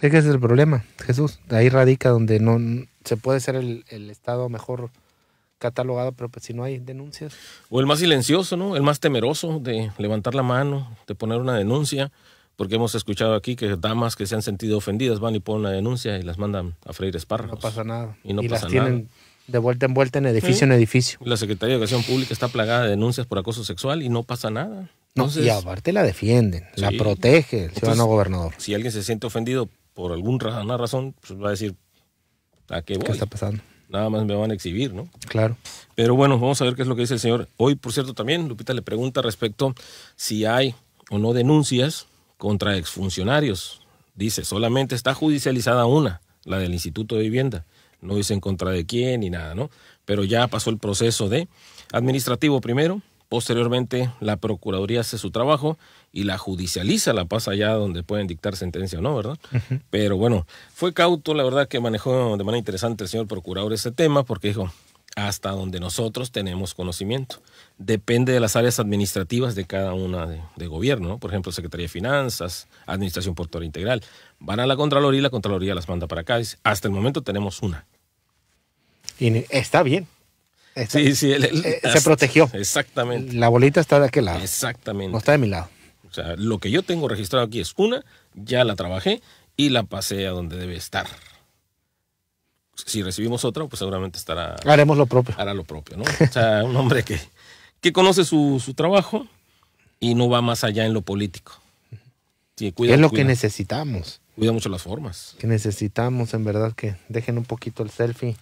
Es que ese es el problema, Jesús. Ahí radica donde no se puede ser el, Estado mejor catalogado, pero pues, si no hay denuncias. O el más silencioso, ¿no? El más temeroso de levantar la mano, de poner una denuncia, porque hemos escuchado aquí que damas que se han sentido ofendidas van y ponen una denuncia y las mandan a Freire espárragos. No pasa nada. Y no las tienen de vuelta en vuelta en edificio en edificio. La Secretaría de Educación Pública está plagada de denuncias por acoso sexual y no pasa nada. y aparte la defienden, la protege el ciudadano gobernador. Si alguien se siente ofendido por alguna razón, pues va a decir, ¿a qué voy? ¿Qué está pasando? Nada más me van a exhibir, ¿no? Claro. Pero bueno, vamos a ver qué es lo que dice el señor. Hoy, por cierto, también Lupita le pregunta respecto si hay o no denuncias contra exfuncionarios. Dice, solamente está judicializada una, la del Instituto de Vivienda. No dice en contra de quién ni nada, ¿no? Pero ya pasó el proceso de administrativo primero, Posteriormente, la Procuraduría hace su trabajo y la judicializa, la pasa allá donde pueden dictar sentencia o no, ¿verdad? Pero bueno, fue cauto, la verdad que manejó de manera interesante el señor procurador ese tema porque dijo, hasta donde nosotros tenemos conocimiento. Depende de las áreas administrativas de cada una de, gobierno, ¿no? por ejemplo, Secretaría de Finanzas, Administración Portuaria Integral. Van a la Contraloría y la Contraloría las manda para acá. Hasta el momento tenemos una. Y está bien, sí, sí, eh, se protegió. Exactamente. La bolita está de aquel lado. Exactamente. No está de mi lado. O sea, lo que yo tengo registrado aquí es una, ya la trabajé y la pasé a donde debe estar. Si recibimos otra, pues seguramente estará. Haremos lo propio. Hará lo propio, ¿no? O sea, un hombre que, que conoce su, trabajo y no va más allá en lo político. es lo que necesitamos. Cuida mucho las formas. Que necesitamos, en verdad, que dejen un poquito el selfie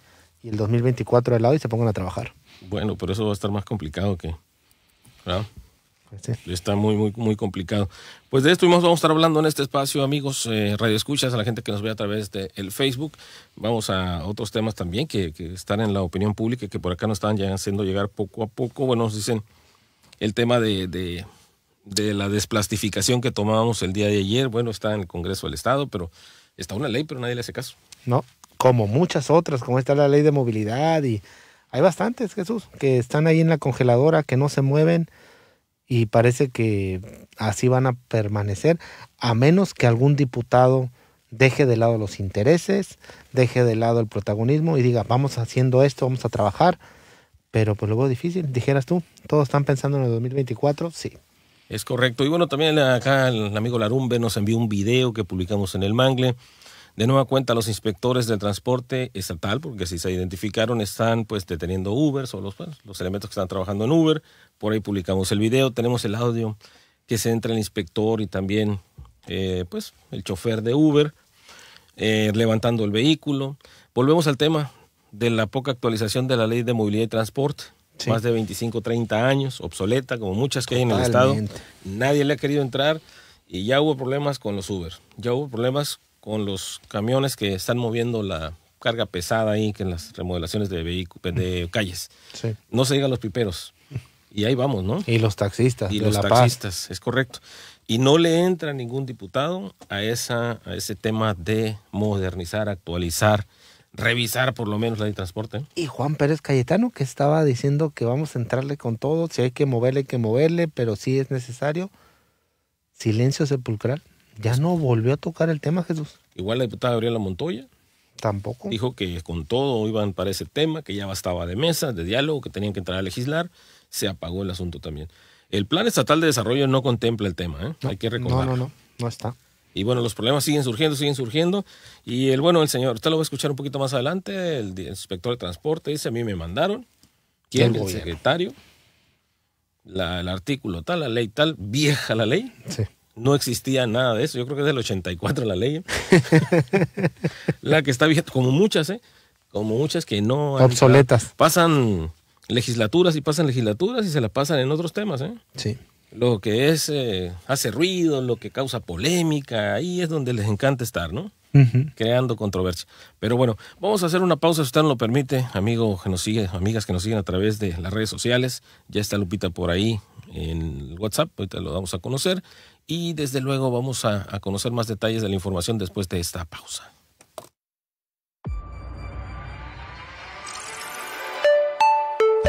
y el 2024 de lado y se pongan a trabajar. Bueno, pero eso va a estar más complicado que... Pues está muy, muy, muy complicado. Pues de esto vamos a estar hablando en este espacio, amigos, eh, radio escuchas, a la gente que nos ve a través del el Facebook. Vamos a otros temas también que, están en la opinión pública que por acá nos están haciendo llegar poco a poco. Bueno, nos dicen el tema de la desplastificación que tomábamos el día de ayer. Bueno, está en el Congreso del Estado, pero está una ley, pero nadie le hace caso. No como muchas otras, como está la ley de movilidad y hay bastantes, Jesús, que están ahí en la congeladora, que no se mueven y parece que así van a permanecer, a menos que algún diputado deje de lado los intereses, deje de lado el protagonismo y diga, vamos haciendo esto, vamos a trabajar, pero pues luego difícil, dijeras tú, todos están pensando en el 2024, sí. Es correcto. Y bueno, también acá el amigo Larumbe nos envió un video que publicamos en el Mangle de nueva cuenta, los inspectores del transporte estatal, porque si se identificaron, están pues deteniendo Uber, o los, pues, los elementos que están trabajando en Uber. Por ahí publicamos el video, tenemos el audio que se entra el inspector y también eh, pues el chofer de Uber eh, levantando el vehículo. Volvemos al tema de la poca actualización de la ley de movilidad y transporte. Más de 25, 30 años, obsoleta, como muchas que hay en el Estado. Nadie le ha querido entrar y ya hubo problemas con los Uber. Ya hubo problemas con los camiones que están moviendo la carga pesada ahí, que en las remodelaciones de, de calles. No se digan los piperos. Y ahí vamos, ¿no? Y los taxistas. Y los taxistas, es correcto. Y no le entra ningún diputado a, esa, a ese tema de modernizar, actualizar, revisar por lo menos la de transporte. Y Juan Pérez Cayetano, que estaba diciendo que vamos a entrarle con todo, si hay que moverle, hay que moverle, pero sí es necesario. Silencio sepulcral. Ya no volvió a tocar el tema, Jesús. Igual la diputada Gabriela Montoya. Tampoco. Dijo que con todo iban para ese tema, que ya bastaba de mesa, de diálogo, que tenían que entrar a legislar. Se apagó el asunto también. El Plan Estatal de Desarrollo no contempla el tema, ¿eh? hay que recordar. No, no, no, no está. Y bueno, los problemas siguen surgiendo, siguen surgiendo. Y el bueno, el señor, usted lo va a escuchar un poquito más adelante, el, inspector de transporte dice, a mí me mandaron, ¿quién? es el secretario, la, el artículo tal, la ley tal, vieja la ley. Sí no existía nada de eso. Yo creo que es del 84 la ley. la que está vigente, como muchas, ¿eh? Como muchas que no... Obsoletas. Pasan legislaturas y pasan legislaturas y se las pasan en otros temas, ¿eh? Sí. Lo que es, eh, hace ruido, lo que causa polémica, ahí es donde les encanta estar, ¿no? Creando controversia. Pero bueno, vamos a hacer una pausa si usted lo permite, amigo que nos sigue, amigas que nos siguen a través de las redes sociales. Ya está Lupita por ahí en WhatsApp, ahorita lo vamos a conocer y desde luego vamos a, a conocer más detalles de la información después de esta pausa.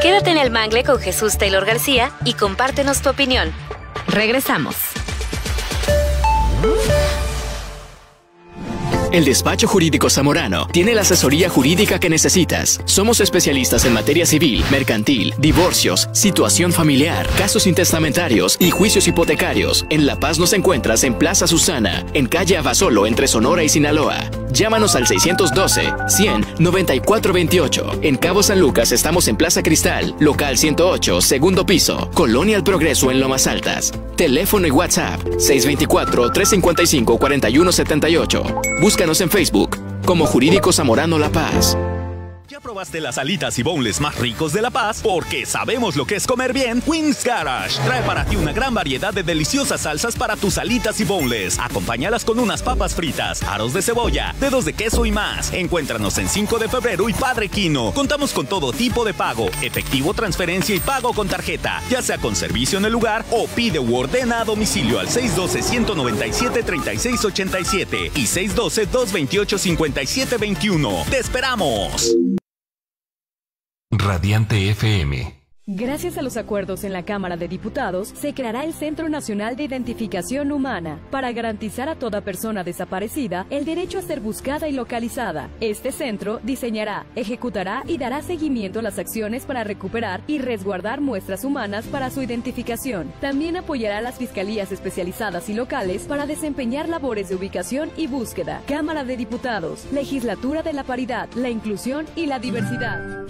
Quédate en el mangle con Jesús Taylor García y compártenos tu opinión. Regresamos. El despacho jurídico zamorano tiene la asesoría jurídica que necesitas. Somos especialistas en materia civil, mercantil, divorcios, situación familiar, casos intestamentarios y juicios hipotecarios. En La Paz nos encuentras en Plaza Susana, en calle Abasolo entre Sonora y Sinaloa. Llámanos al 612-100-9428. En Cabo San Lucas estamos en Plaza Cristal, local 108, segundo piso, Colonia El Progreso en Lomas Altas. Teléfono y WhatsApp 624-355-4178. Búscanos en Facebook como Jurídico Zamorano La Paz ya probaste las alitas y boneless más ricos de La Paz, porque sabemos lo que es comer bien, Wings Garage trae para ti una gran variedad de deliciosas salsas para tus alitas y boneless. Acompáñalas con unas papas fritas, aros de cebolla, dedos de queso y más. Encuéntranos en 5 de febrero y Padre Quino. Contamos con todo tipo de pago, efectivo, transferencia y pago con tarjeta, ya sea con servicio en el lugar o pide u ordena a domicilio al 612-197-3687 y 612-228-5721. ¡Te esperamos! Radiante FM. Gracias a los acuerdos en la Cámara de Diputados, se creará el Centro Nacional de Identificación Humana para garantizar a toda persona desaparecida el derecho a ser buscada y localizada. Este centro diseñará, ejecutará y dará seguimiento a las acciones para recuperar y resguardar muestras humanas para su identificación. También apoyará a las fiscalías especializadas y locales para desempeñar labores de ubicación y búsqueda. Cámara de Diputados, Legislatura de la Paridad, la Inclusión y la Diversidad.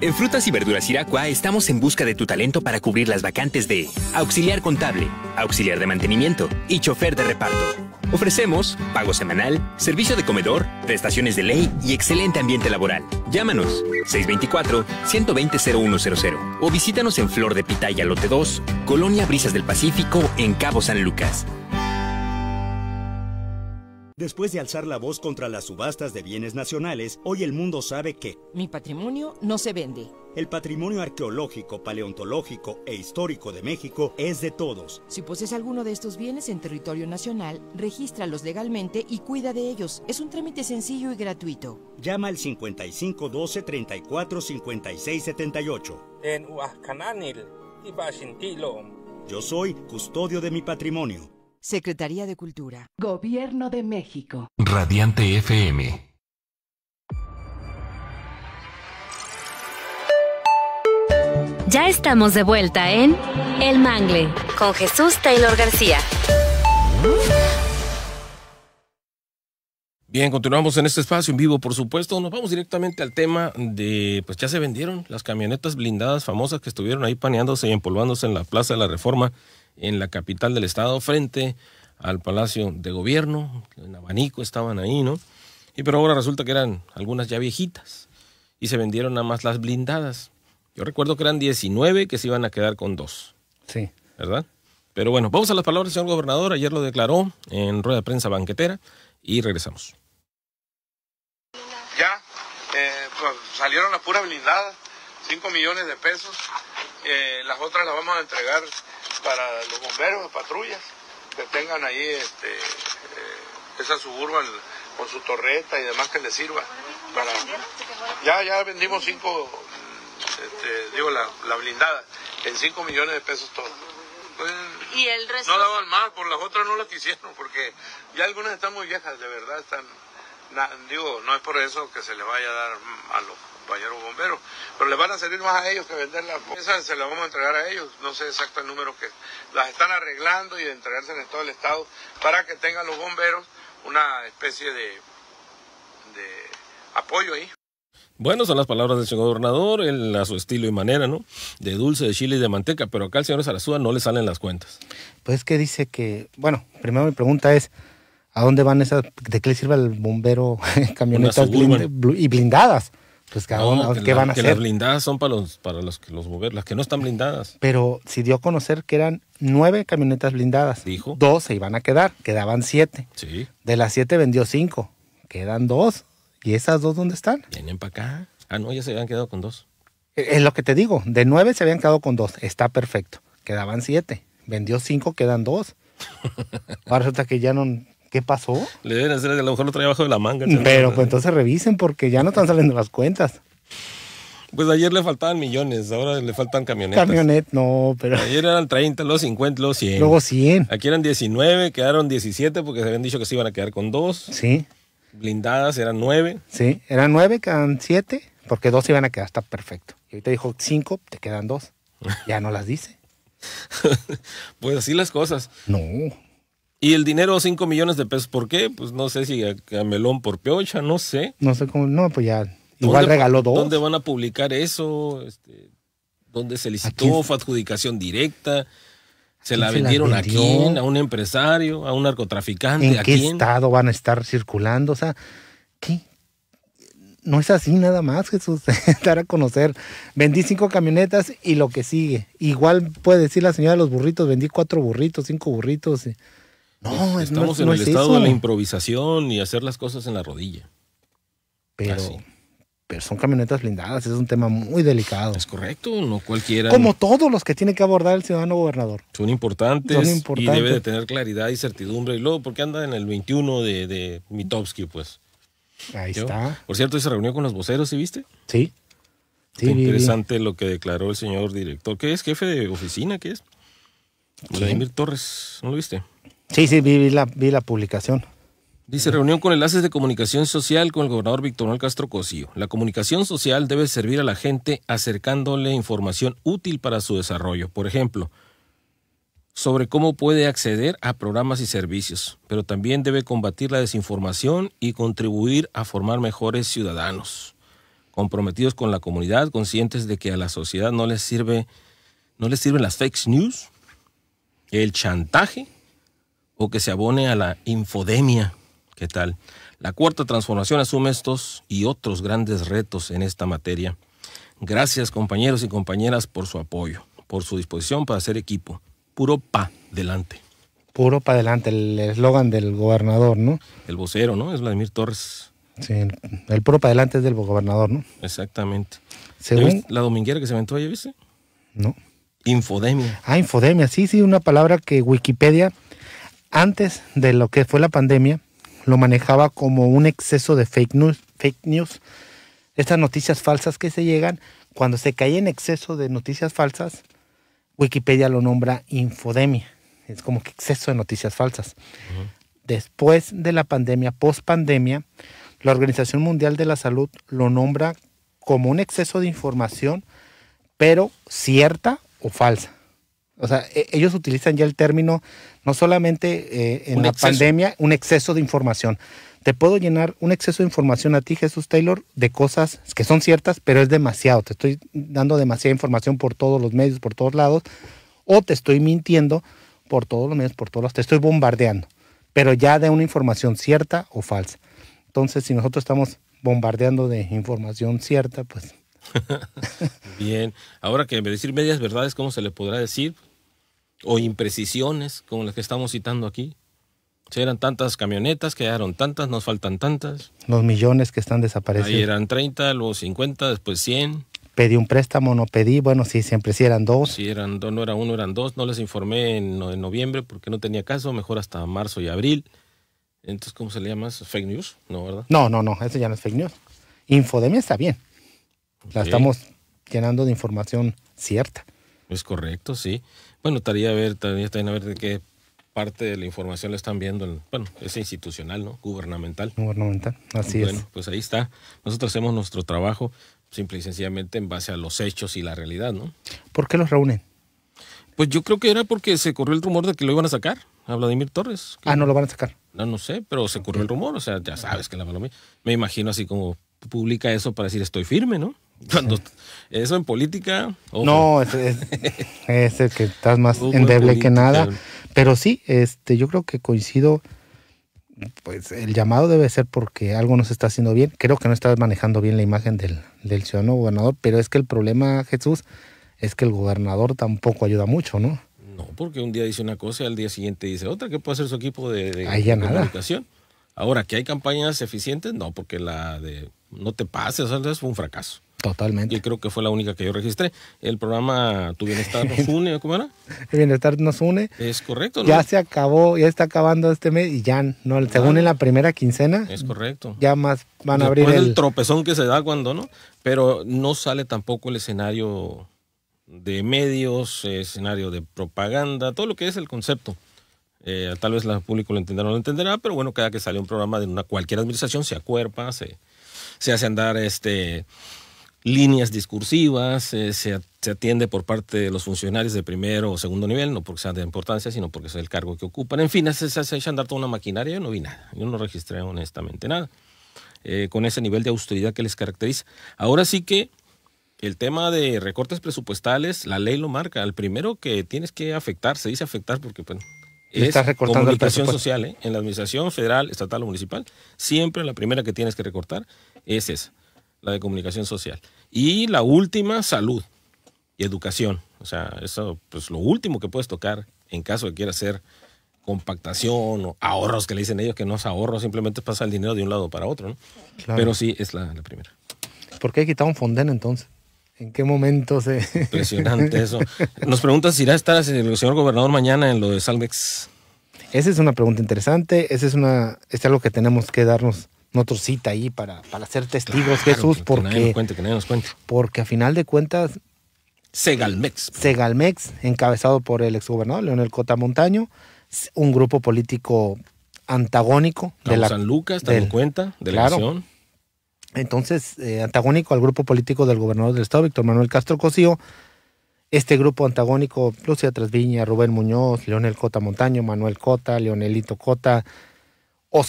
En Frutas y Verduras Iracua estamos en busca de tu talento para cubrir las vacantes de auxiliar contable, auxiliar de mantenimiento y chofer de reparto. Ofrecemos pago semanal, servicio de comedor, prestaciones de ley y excelente ambiente laboral. Llámanos 624-120-0100 o visítanos en Flor de Pitaya, lote 2, Colonia Brisas del Pacífico, en Cabo San Lucas. Después de alzar la voz contra las subastas de bienes nacionales, hoy el mundo sabe que... Mi patrimonio no se vende. El patrimonio arqueológico, paleontológico e histórico de México es de todos. Si posees alguno de estos bienes en territorio nacional, regístralos legalmente y cuida de ellos. Es un trámite sencillo y gratuito. Llama al 55 12 34 56 78. Yo soy custodio de mi patrimonio. Secretaría de Cultura. Gobierno de México. Radiante FM. Ya estamos de vuelta en El Mangle con Jesús Taylor García. Bien, continuamos en este espacio en vivo, por supuesto. Nos vamos directamente al tema de, pues ya se vendieron las camionetas blindadas famosas que estuvieron ahí paneándose y empolvándose en la Plaza de la Reforma en la capital del estado frente al Palacio de Gobierno, en abanico estaban ahí, ¿no? Y pero ahora resulta que eran algunas ya viejitas y se vendieron nada más las blindadas. Yo recuerdo que eran 19 que se iban a quedar con dos. Sí. ¿Verdad? Pero bueno, vamos a las palabras del señor gobernador. Ayer lo declaró en rueda de prensa banquetera y regresamos. Ya, eh, pues salieron las puras blindadas, 5 millones de pesos. Eh, las otras las vamos a entregar para los bomberos, de patrullas, que tengan ahí este, eh, esa suburban con su torreta y demás que les sirva. Ya, ya vendimos cinco, mm, este, digo, la, blindada, en cinco millones de pesos todo. Pues, ¿Y el resto? No daban más, por las otras no las quisieron, porque ya algunas están muy viejas, de verdad, están... digo, no es por eso que se le vaya a dar a los compañeros bomberos. Pero les van a servir más a ellos que vender las se las vamos a entregar a ellos. No sé exacto el número que las están arreglando y de entregarse en todo el estado para que tengan los bomberos una especie de, de apoyo ahí. Bueno, son las palabras del señor gobernador, en a su estilo y manera, ¿no? De dulce, de chile y de manteca, pero acá al señor Sarasúa no le salen las cuentas. Pues que dice que, bueno, primero mi pregunta es, ¿a dónde van esas, de qué le sirve al bombero camionetas y blindadas? Pues que ¿qué van a que Las blindadas son para los, para los, los las que no están blindadas. Pero si dio a conocer que eran nueve camionetas blindadas. Dijo. Dos se iban a quedar, quedaban siete. Sí. De las siete vendió cinco, quedan dos. ¿Y esas dos dónde están? Vienen para acá. Ah, no, ya se habían quedado con dos. Eh, es lo que te digo, de nueve se habían quedado con dos, está perfecto. Quedaban siete, vendió cinco, quedan dos. Ahora resulta que ya no, ¿Qué pasó? Le deben hacer a lo mejor otro trabajo de la manga. Pero pues entonces revisen porque ya no están saliendo las cuentas. Pues ayer le faltaban millones, ahora le faltan camionetas. Camionet, no, pero. Ayer eran 30, los 50, los 100. Luego 100. Aquí eran 19, quedaron 17 porque se habían dicho que se iban a quedar con dos. Sí. Blindadas eran 9. Sí, eran 9, quedan 7, porque dos se iban a quedar, está perfecto. Y ahorita dijo 5, te quedan dos. Ya no las dice. pues así las cosas. No. Y el dinero, 5 millones de pesos, ¿por qué? Pues no sé si a, Melón por Piocha, no sé. No sé cómo, no, pues ya. Igual regaló dos. ¿Dónde van a publicar eso? Este, ¿Dónde se licitó? ¿Fue adjudicación directa? ¿Se la vendieron a quién? ¿A un empresario? ¿A un narcotraficante? ¿En qué estado van a estar circulando? O sea, ¿qué? No es así nada más, Jesús. Dar a conocer. Vendí cinco camionetas y lo que sigue. Igual puede decir la señora de los burritos, vendí cuatro burritos, cinco burritos. No, Estamos en el estado de la improvisación y hacer las cosas en la rodilla. Pero, pero son camionetas blindadas, es un tema muy delicado. Es correcto, no cualquiera. Como todos los que tiene que abordar el ciudadano gobernador. Son importantes, y debe de tener claridad y certidumbre. Y luego, ¿por qué anda en el 21 de, de Mitowski, pues? Ahí está. Por cierto, se reunió con los voceros, ¿sí viste? Sí. interesante lo que declaró el señor director, que es jefe de oficina, ¿qué es? Vladimir Torres, ¿no lo viste? Sí, sí, vi, la, vi la publicación. Dice, reunión con enlaces de comunicación social con el gobernador Víctor Manuel Castro Cosío. La comunicación social debe servir a la gente acercándole información útil para su desarrollo. Por ejemplo, sobre cómo puede acceder a programas y servicios, pero también debe combatir la desinformación y contribuir a formar mejores ciudadanos, comprometidos con la comunidad, conscientes de que a la sociedad no les sirve no les sirven las fake news, el chantaje o que se abone a la infodemia. ¿Qué tal? La cuarta transformación asume estos y otros grandes retos en esta materia. Gracias compañeros y compañeras por su apoyo, por su disposición para hacer equipo. Puro pa delante. Puro pa adelante, el eslogan del gobernador, ¿no? El vocero, ¿no? Es Vladimir Torres. Sí, el puro pa' adelante es del gobernador, ¿no? Exactamente. ¿La dominguera que se inventó ahí viste? No. Infodemia. Ah, infodemia, sí, sí, una palabra que Wikipedia antes de lo que fue la pandemia, lo manejaba como un exceso de fake news, fake news. Estas noticias falsas que se llegan, cuando se cae en exceso de noticias falsas, Wikipedia lo nombra infodemia. Es como que exceso de noticias falsas. Después de la pandemia, post pandemia, la Organización Mundial de la Salud lo nombra como un exceso de información, pero cierta o falsa. O sea, e, ellos utilizan ya el término, no solamente eh, en la pandemia, un exceso de información. Te puedo llenar un exceso de información a ti, Jesús Taylor, de cosas que son ciertas, pero es demasiado. Te estoy dando demasiada información por todos los medios, por todos lados, o te estoy mintiendo por todos los medios, por todos lados. Te estoy bombardeando, pero ya de una información cierta o falsa. Entonces, si nosotros estamos bombardeando de información cierta, pues Bien, ahora que decir medias verdades, ¿cómo se le podrá decir? o imprecisiones como las que estamos citando aquí. Si eran tantas camionetas, quedaron tantas, nos faltan tantas. Los millones que están desaparecidos. Ahí eran 30, luego 50, después 100. Pedí un préstamo, no pedí, bueno, sí, siempre sí eran dos. Sí, eran dos, no era uno, eran dos. No les informé en, noviembre porque no tenía caso, mejor hasta marzo y abril. Entonces, ¿cómo se le llama ¿Fake news? No, ¿verdad? No, no, no, eso ya no es fake news. Infodemia está bien. La estamos llenando de información cierta. Es correcto, sí. Bueno, estaría a ver, estaría a ver de qué parte de la información lo están viendo, bueno, es institucional, ¿no? Gubernamental. Gubernamental, así es. Bueno, pues ahí está. Nosotros hacemos nuestro trabajo simple y sencillamente en base a los hechos y la realidad, ¿no? ¿Por qué los reúnen? Pues yo creo que era porque se corrió el rumor de que lo iban a sacar a Vladimir Torres. ah, no lo van a sacar. No, no sé, pero se corrió el rumor, o sea, ya sabes que la Me imagino así como publica eso para decir estoy firme, ¿no? Cuando eso en política. No, es, es, que estás más endeble que nada. Pero sí, este, yo creo que coincido. Pues el llamado debe ser porque algo no se está haciendo bien. Creo que no estás manejando bien la imagen del, ciudadano gobernador, pero es que el problema, Jesús, es que el gobernador tampoco ayuda mucho, ¿no? No, porque un día dice una cosa y al día siguiente dice otra. ¿Qué puede hacer su equipo de, de, Ahora, ¿que hay campañas eficientes? No, porque la de no te pases, o un fracaso. Totalmente. Y creo que fue la única que yo registré. El programa Tu Bienestar nos une, ¿cómo era? El Bienestar nos une. Es correcto, ¿no? Ya se acabó, ya está acabando este mes y ya, no, según en la primera quincena. Es correcto. Ya más van a abrir. el, el tropezón que se da cuando, ¿no? Pero no sale tampoco el escenario de medios, escenario de propaganda, todo lo que es el concepto. Eh, tal vez el público lo entenderá o no lo entenderá, pero bueno, cada que sale un programa de una cualquier administración se acuerpa, se, se hace andar este líneas discursivas, eh, se, atiende por parte de los funcionarios de primero o segundo nivel, no porque sea de importancia, sino porque es el cargo que ocupan. En fin, se, se a dar toda una maquinaria, yo no vi nada, yo no registré honestamente nada, eh, con ese nivel de austeridad que les caracteriza. Ahora sí que el tema de recortes presupuestales, la ley lo marca, el primero que tienes que afectar, se dice afectar porque pues, es recortando comunicación social, ¿eh? en la administración federal, estatal o municipal, siempre la primera que tienes que recortar es esa la de comunicación social. Y la última, salud y educación. O sea, eso pues lo último que puedes tocar en caso de que quieras hacer compactación o ahorros que le dicen ellos, que no es ahorro, simplemente pasa el dinero de un lado para otro. ¿no? Pero sí, es la, primera. ¿Por qué un Fonden entonces? ¿En qué momento se...? Impresionante eso. Nos preguntas si irá a estar el señor gobernador mañana en lo de Salvex. Esa es una pregunta interesante, esa es, una, es algo que tenemos que darnos otro cita ahí para, para ser testigos, Jesús, porque... Porque a final de cuentas... Segalmex. Segalmex, encabezado por el exgobernador Leonel Cota Montaño, un grupo político antagónico. de la, San Lucas, en cuenta, de la Entonces, eh, antagónico al grupo político del gobernador del estado, Víctor Manuel Castro Cosío. Este grupo antagónico, Lucía Trasviña, Rubén Muñoz, Leonel Cota Montaño, Manuel Cota, Leonelito Cota,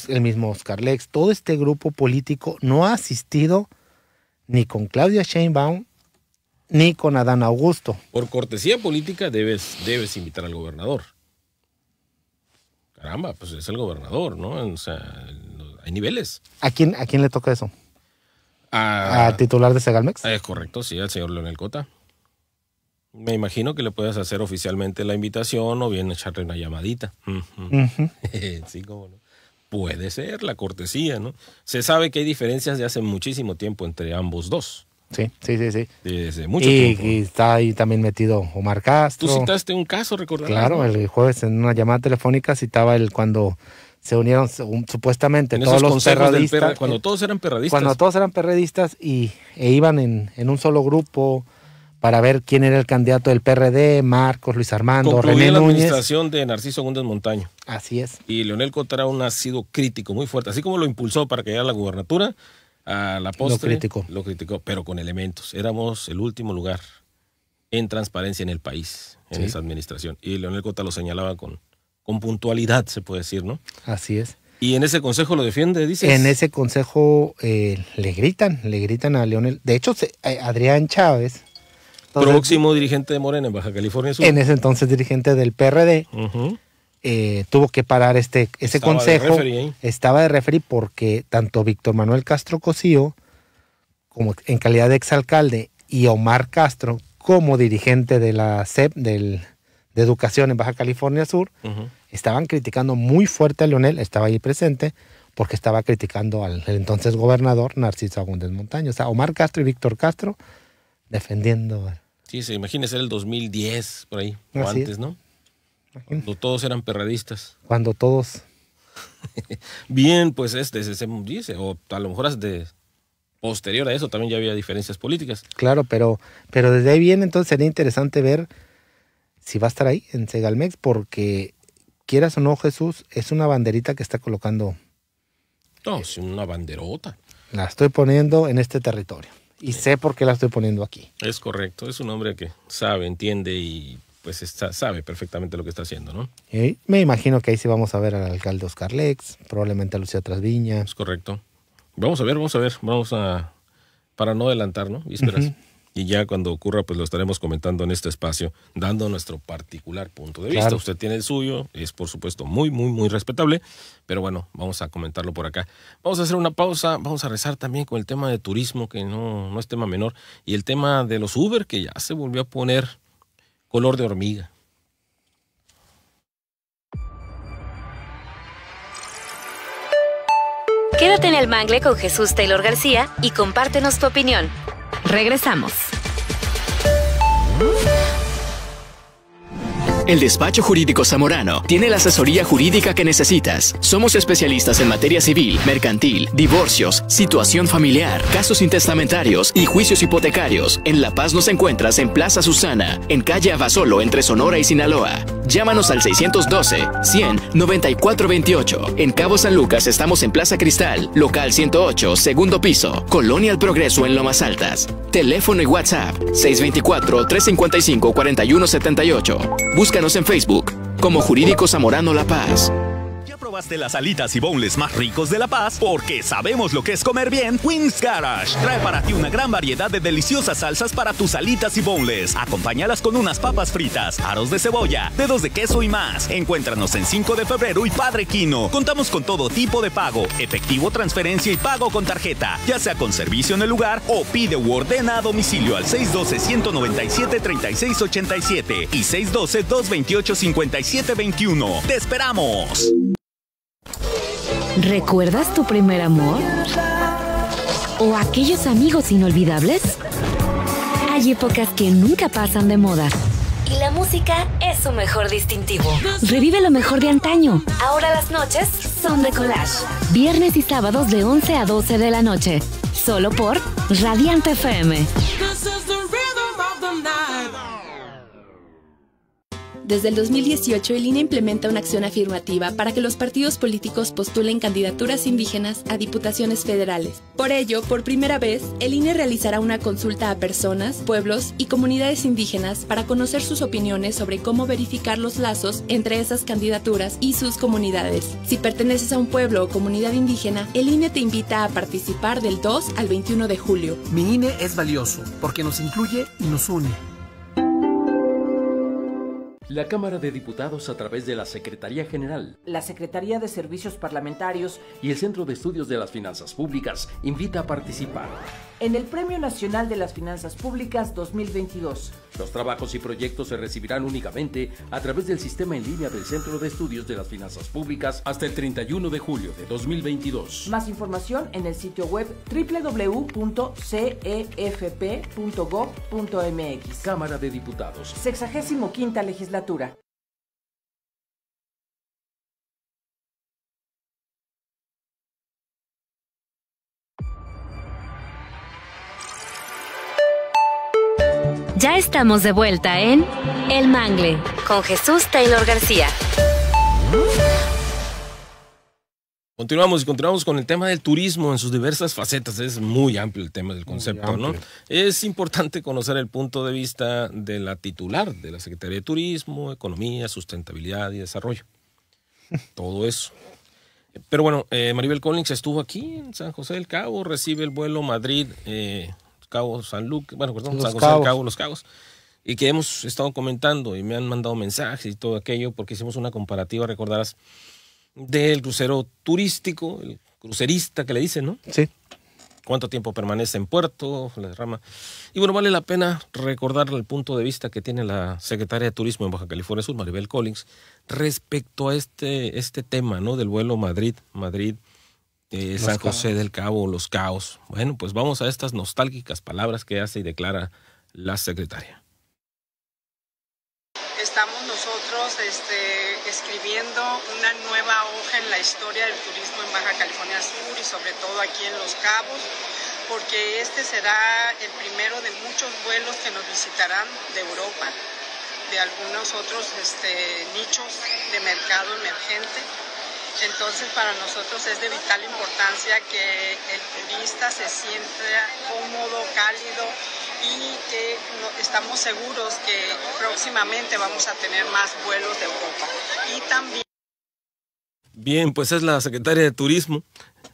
el mismo Oscar Lex, todo este grupo político no ha asistido ni con Claudia Sheinbaum ni con Adán Augusto. Por cortesía política debes, debes invitar al gobernador. Caramba, pues es el gobernador, ¿no? O sea, hay niveles. ¿A quién, a quién le toca eso? A, titular de Segalmex? Es eh, correcto, sí, al señor Leonel Cota. Me imagino que le puedes hacer oficialmente la invitación o bien echarle una llamadita. sí, cómo no. Puede ser la cortesía, ¿no? Se sabe que hay diferencias de hace muchísimo tiempo entre ambos dos. Sí, sí, sí, sí. Desde mucho tiempo. Y está ahí también metido Omar Castro. Tú citaste un caso, recordar. Claro, el jueves en una llamada telefónica citaba el cuando se unieron supuestamente todos los perradistas. cuando eh, todos eran perradistas. Cuando todos eran perradistas y, e iban en un solo grupo para ver quién era el candidato del PRD, Marcos, Luis Armando, Núñez. René la administración de Narciso Gúndez Montaño. Así es. Y Leonel aún ha sido crítico, muy fuerte. Así como lo impulsó para que llegara la gubernatura, a la postre. Lo criticó. Lo criticó, pero con elementos. Éramos el último lugar en transparencia en el país, en esa administración. Y Leonel Cota lo señalaba con, con puntualidad, se puede decir, ¿no? Así es. ¿Y en ese consejo lo defiende, dices? En ese consejo eh, le gritan, le gritan a Leonel. De hecho, eh, Adrián Chávez, Próximo dirigente de Morena en Baja California Sur. En ese entonces dirigente del PRD. Eh, tuvo que parar este, ese consejo. Estaba de referir porque tanto Víctor Manuel Castro Cosío, como en calidad de exalcalde, y Omar Castro, como dirigente de la CEP, de Educación en Baja California Sur, estaban criticando muy fuerte a Leonel, estaba ahí presente, porque estaba criticando al entonces gobernador Narciso Agúndez Montaño. O sea, Omar Castro y Víctor Castro defendiendo Sí, se imagina ser el 2010, por ahí, o antes, ¿no? Cuando todos eran perradistas. Cuando todos. Bien, pues desde ese dice, o a lo mejor es posterior a eso también ya había diferencias políticas. Claro, pero, pero desde ahí viene, entonces sería interesante ver si va a estar ahí en Segalmex, porque quieras o no, Jesús, es una banderita que está colocando. No, es una banderota. La estoy poniendo en este territorio y sé por qué la estoy poniendo aquí. Es correcto, es un hombre que sabe, entiende y pues está, sabe perfectamente lo que está haciendo, ¿no? me imagino que ahí sí vamos a ver al alcalde Oscar Lex, probablemente a Lucía Trasviña. Es correcto. Vamos a ver, vamos a ver, vamos a... para no adelantar, ¿no? Vísperas y ya cuando ocurra pues lo estaremos comentando en este espacio, dando nuestro particular punto de vista. Usted tiene el suyo, es por supuesto muy, muy, muy respetable, pero bueno, vamos a comentarlo por acá. Vamos a hacer una pausa, vamos a rezar también con el tema de turismo, que no, no es tema menor, y el tema de los Uber, que ya se volvió a poner color de hormiga. Quédate en el mangle con Jesús Taylor García y compártenos tu opinión. Regresamos. El despacho jurídico zamorano tiene la asesoría jurídica que necesitas. Somos especialistas en materia civil, mercantil, divorcios, situación familiar, casos intestamentarios y juicios hipotecarios. En La Paz nos encuentras en Plaza Susana, en calle Abasolo entre Sonora y Sinaloa. Llámanos al 612 100 9428. En Cabo San Lucas estamos en Plaza Cristal, local 108, segundo piso, Colonia El Progreso en Lomas Altas. Teléfono y WhatsApp 624 355 4178. Busca en Facebook como Jurídico Zamorano La Paz probaste las alitas y bowls más ricos de La Paz? Porque sabemos lo que es comer bien. Wings Garage trae para ti una gran variedad de deliciosas salsas para tus alitas y bowls. Acompáñalas con unas papas fritas, aros de cebolla, dedos de queso y más. Encuéntranos en 5 de febrero y Padre Quino. Contamos con todo tipo de pago, efectivo, transferencia y pago con tarjeta, ya sea con servicio en el lugar o pide u ordena a domicilio al 612-197-3687 y 612-228-5721. ¡Te esperamos! ¿Recuerdas tu primer amor? ¿O aquellos amigos inolvidables? Hay épocas que nunca pasan de moda. Y la música es su mejor distintivo. Revive lo mejor de antaño. Ahora las noches son de collage. Viernes y sábados de 11 a 12 de la noche. Solo por Radiante FM. Desde el 2018, el INE implementa una acción afirmativa para que los partidos políticos postulen candidaturas indígenas a diputaciones federales. Por ello, por primera vez, el INE realizará una consulta a personas, pueblos y comunidades indígenas para conocer sus opiniones sobre cómo verificar los lazos entre esas candidaturas y sus comunidades. Si perteneces a un pueblo o comunidad indígena, el INE te invita a participar del 2 al 21 de julio. Mi INE es valioso porque nos incluye y nos une. La Cámara de Diputados a través de la Secretaría General, la Secretaría de Servicios Parlamentarios y el Centro de Estudios de las Finanzas Públicas invita a participar en el Premio Nacional de las Finanzas Públicas 2022. Los trabajos y proyectos se recibirán únicamente a través del sistema en línea del Centro de Estudios de las Finanzas Públicas hasta el 31 de julio de 2022. Más información en el sitio web www.cefp.gov.mx. Cámara de Diputados. Sexagésimo Quinta Legislatura. Ya estamos de vuelta en El Mangle con Jesús Taylor García. Continuamos y continuamos con el tema del turismo en sus diversas facetas. Es muy amplio el tema del concepto, ¿no? Es importante conocer el punto de vista de la titular de la Secretaría de Turismo, Economía, Sustentabilidad y Desarrollo. Todo eso. Pero bueno, eh, Maribel Collins estuvo aquí en San José del Cabo, recibe el vuelo madrid eh, Cabo San Lucas, bueno, perdón, San José Cabo, los Cabos, y que hemos estado comentando y me han mandado mensajes y todo aquello, porque hicimos una comparativa, recordarás, del crucero turístico, el crucerista que le dicen, ¿no? Sí. Cuánto tiempo permanece en puerto, la derrama. Y bueno, vale la pena recordar el punto de vista que tiene la secretaria de Turismo en Baja California Sur, Maribel Collins, respecto a este, este tema, ¿no? Del vuelo Madrid-Madrid. madrid madrid este, San José del Cabo, Los Caos. Bueno, pues vamos a estas nostálgicas palabras que hace y declara la secretaria. Estamos nosotros este, escribiendo una nueva hoja en la historia del turismo en Baja California Sur y sobre todo aquí en Los Cabos, porque este será el primero de muchos vuelos que nos visitarán de Europa, de algunos otros este, nichos de mercado emergente entonces para nosotros es de vital importancia que el turista se sienta cómodo, cálido y que estamos seguros que próximamente vamos a tener más vuelos de Europa. Y también... Bien, pues es la secretaria de Turismo,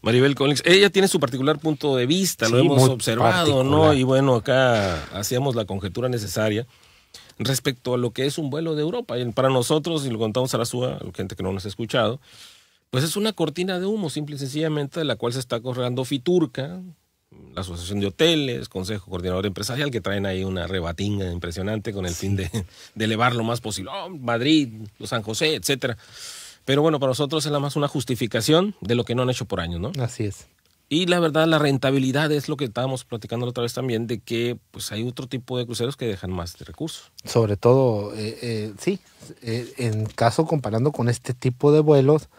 Maribel Collins. Ella tiene su particular punto de vista, lo hemos observado, ¿no? Y bueno, acá hacíamos la conjetura necesaria respecto a lo que es un vuelo de Europa. Y para nosotros, y lo contamos a la SUA, gente que no nos ha escuchado, pues es una cortina de humo, simple y sencillamente, de la cual se está corriendo Fiturca, la Asociación de Hoteles, Consejo Coordinador Empresarial, que traen ahí una rebatinga impresionante con el fin de, de, elevar lo más posible. Oh, Madrid, los San José, etcétera. Pero bueno, para nosotros es la más una justificación de lo que no han hecho por años, ¿no? Así es. Y la verdad, la rentabilidad es lo que estábamos platicando otra vez también, de que pues hay otro tipo de cruceros que dejan más recursos. Sobre todo, eh, eh, sí, eh, en caso comparando con este tipo de vuelos,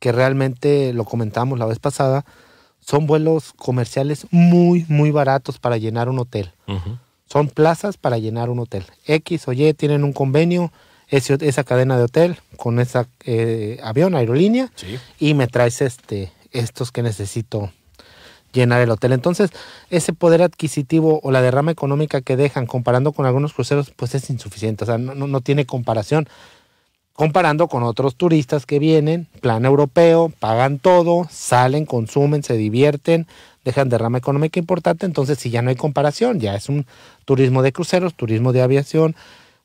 que realmente lo comentamos la vez pasada, son vuelos comerciales muy, muy baratos para llenar un hotel. Son plazas para llenar un hotel. X o Y tienen un convenio, esa cadena de hotel con esa eh, avión, aerolínea, y me traes este, estos que necesito llenar el hotel. Entonces, ese poder adquisitivo o la derrama económica que dejan comparando con algunos cruceros, pues es insuficiente, o sea, no tiene comparación comparando con otros turistas que vienen, plan europeo, pagan todo, salen, consumen, se divierten, dejan de rama económica importante, entonces si ya no hay comparación, ya es un turismo de cruceros, turismo de aviación,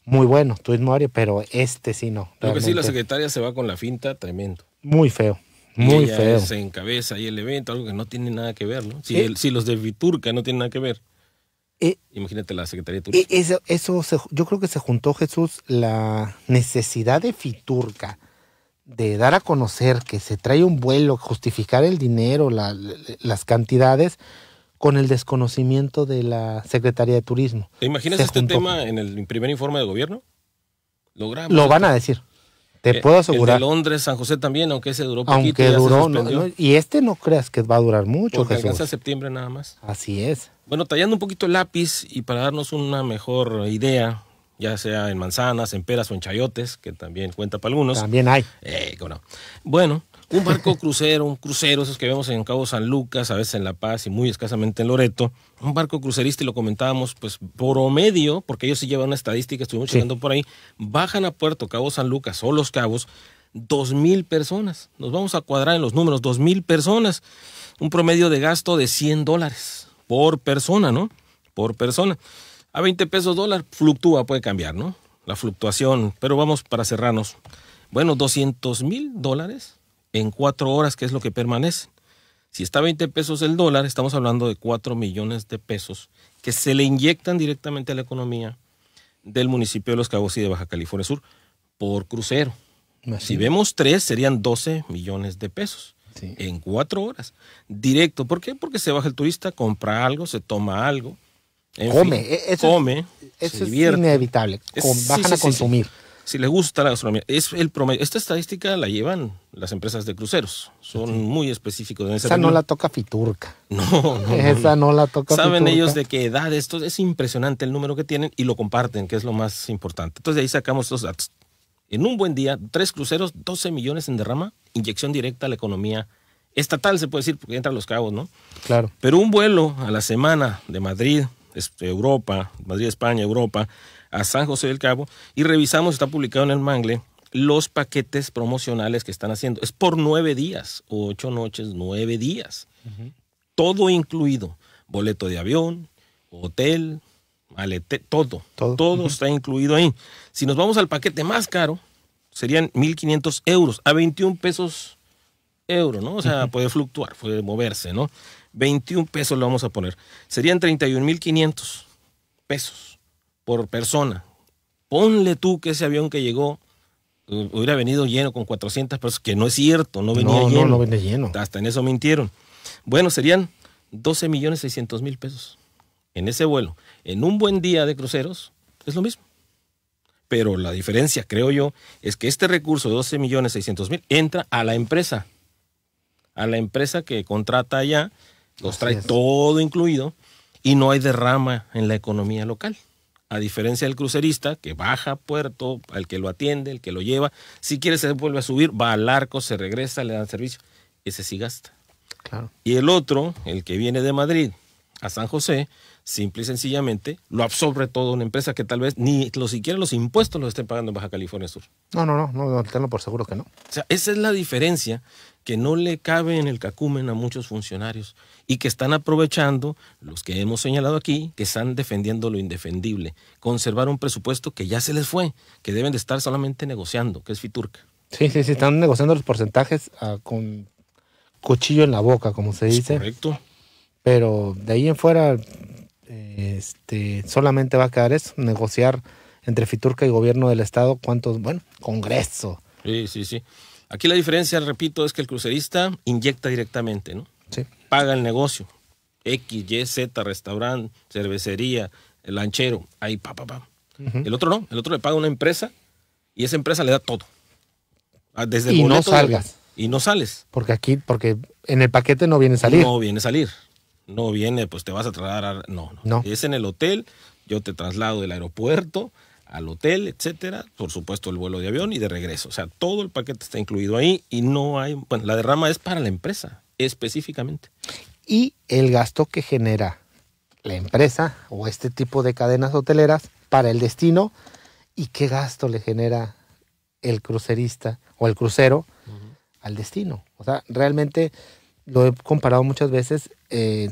muy bueno, turismo aéreo, pero este sí no. Lo que sí, la secretaria se va con la finta, tremendo. Muy feo. Muy ella feo. Se encabeza ahí el evento, algo que no tiene nada que ver, ¿no? Si, si los de Viturca no tienen nada que ver. Eh, Imagínate la Secretaría de eh, Turismo. Eso, yo creo que se juntó, Jesús, la necesidad de Fiturca de dar a conocer que se trae un vuelo, justificar el dinero, las cantidades, con el desconocimiento de la Secretaría de Turismo. ¿Te imaginas este tema en el primer informe de gobierno? Lo van a decir. Te eh, puedo asegurar. Londres, San José también, aunque ese duró poquito. Aunque duró, y este no creas que va a durar mucho. Porque alcanza septiembre nada más. Así es. Bueno, tallando un poquito el lápiz y para darnos una mejor idea, ya sea en manzanas, en peras o en chayotes, que también cuenta para algunos. También hay. Eh, bueno. bueno, un barco crucero, un crucero, esos que vemos en Cabo San Lucas, a veces en La Paz y muy escasamente en Loreto, un barco crucerista, y lo comentábamos, pues promedio, porque ellos sí llevan una estadística, estuvimos llegando por ahí, bajan a Puerto Cabo San Lucas o Los Cabos dos mil personas. Nos vamos a cuadrar en los números, dos mil personas. Un promedio de gasto de 100 dólares por persona, ¿no? Por persona. A 20 pesos dólar fluctúa, puede cambiar, ¿no? La fluctuación, pero vamos para cerrarnos. Bueno, 200 mil dólares en cuatro horas, que es lo que permanece. Si está a 20 pesos el dólar, estamos hablando de 4 millones de pesos que se le inyectan directamente a la economía del municipio de Los Cabos y de Baja California Sur por crucero. Si vemos tres, serían 12 millones de pesos en cuatro horas. Directo. ¿Por qué? Porque se baja el turista, compra algo, se toma algo. come. come. Es, inevitable. bajan a consumir si les gusta la gastronomía, es el promedio. Esta estadística la llevan las empresas de cruceros. Son muy específicos en Esa no la toca Fiturca. No, no Esa no, la toca Saben ellos de qué edad esto es impresionante el número que tienen y lo comparten, que es lo más importante. Entonces de ahí sacamos los datos. En un buen día, tres cruceros, 12 millones en derrama, inyección directa a la economía estatal, se puede decir, porque entran los cabos, ¿no? Claro. Pero un vuelo a la semana de Madrid, este, Europa, Madrid, España, Europa, a San José del Cabo y revisamos, está publicado en el Mangle, los paquetes promocionales que están haciendo. Es por nueve días, ocho noches, nueve días. Todo incluido. Boleto de avión, hotel, malete, todo. Todo, todo está incluido ahí. Si nos vamos al paquete más caro, serían 1.500 euros, a 21 pesos euro, ¿no? O sea, puede fluctuar, puede moverse, ¿no? 21 pesos lo vamos a poner. Serían 31.500 pesos por persona. Ponle tú que ese avión que llegó eh, hubiera venido lleno con 400 personas, que no es cierto, no venía lleno. No, no lleno. Hasta en eso mintieron. Bueno, serían 12 millones 600 mil pesos en ese vuelo. En un buen día de cruceros es lo mismo. Pero la diferencia, creo yo, es que este recurso de 12 millones 600 mil entra a la empresa, a la empresa que contrata allá, los trae todo incluido y no hay derrama en la economía local a diferencia del crucerista, que baja a puerto, al que lo atiende, el que lo lleva, si quiere se vuelve a subir, va al arco, se regresa, le dan servicio. Ese sí gasta. Claro. Y el otro, el que viene de Madrid a San José, simple y sencillamente lo absorbe toda una empresa que tal vez ni lo siquiera los impuestos los estén pagando en Baja California Sur. No, no, no, no, tenlo por seguro que no. O sea, esa es la diferencia que no le cabe en el cacumen a muchos funcionarios y que están aprovechando, los que hemos señalado aquí, que están defendiendo lo indefendible, conservar un presupuesto que ya se les fue, que deben de estar solamente negociando, que es Fiturca. Sí, sí, sí, están negociando los porcentajes ah, con cuchillo en la boca, como se dice. Correcto. Pero de ahí en fuera, este, solamente va a quedar eso, negociar entre Fiturca y gobierno del Estado, cuántos, bueno, Congreso. Sí, sí, sí. Aquí la diferencia, repito, es que el crucerista inyecta directamente, ¿no? Sí. Paga el negocio. X, Y, Z, restaurante, cervecería, el lanchero, ahí, pa, pa, pa. El otro no, el otro le paga una empresa y esa empresa le da todo. Ah, desde y no salgas. y no sales. Porque aquí, porque en el paquete no viene salir. No viene salir. No viene, pues te vas a trasladar. no, no, no. Es en el hotel, yo te traslado del aeropuerto, al hotel, etcétera, por supuesto el vuelo de avión y de regreso. O sea, todo el paquete está incluido ahí y no hay, bueno, la derrama es para la empresa específicamente. Y el gasto que genera la empresa o este tipo de cadenas hoteleras para el destino y qué gasto le genera el crucerista o el crucero al destino. O sea, realmente lo he comparado muchas veces eh,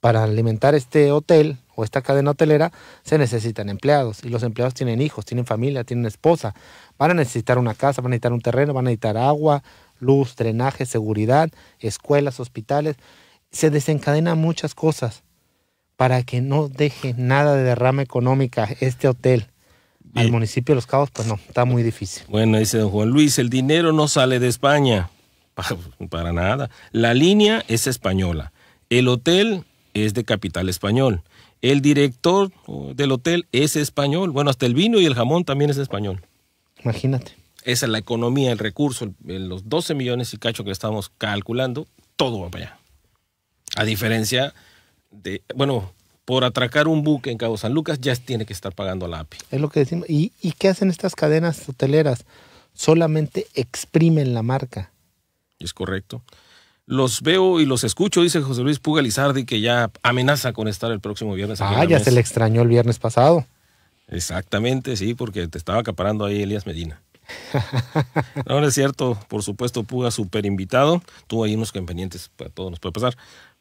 para alimentar este hotel o esta cadena hotelera, se necesitan empleados. Y los empleados tienen hijos, tienen familia, tienen esposa. Van a necesitar una casa, van a necesitar un terreno, van a necesitar agua, luz, drenaje, seguridad, escuelas, hospitales. Se desencadenan muchas cosas para que no deje nada de derrama económica este hotel. Al municipio de Los Cabos, pues no, está muy difícil. Bueno, dice don Juan Luis, el dinero no sale de España. para nada. La línea es española. El hotel es de capital español. El director del hotel es español. Bueno, hasta el vino y el jamón también es español. Imagínate. Esa es la economía, el recurso, los 12 millones y cacho que estamos calculando, todo va para allá. A diferencia de, bueno, por atracar un buque en Cabo San Lucas ya tiene que estar pagando la API. Es lo que decimos. ¿Y, y qué hacen estas cadenas hoteleras? Solamente exprimen la marca. Es correcto los veo y los escucho, dice José Luis Puga Lizardi, que ya amenaza con estar el próximo viernes. ah, ya se le extrañó el viernes pasado. Exactamente, sí, porque te estaba acaparando ahí Elías Medina. no, es cierto, por supuesto, Puga súper invitado. Tuvo ahí unos pendientes, para pues, todo nos puede pasar.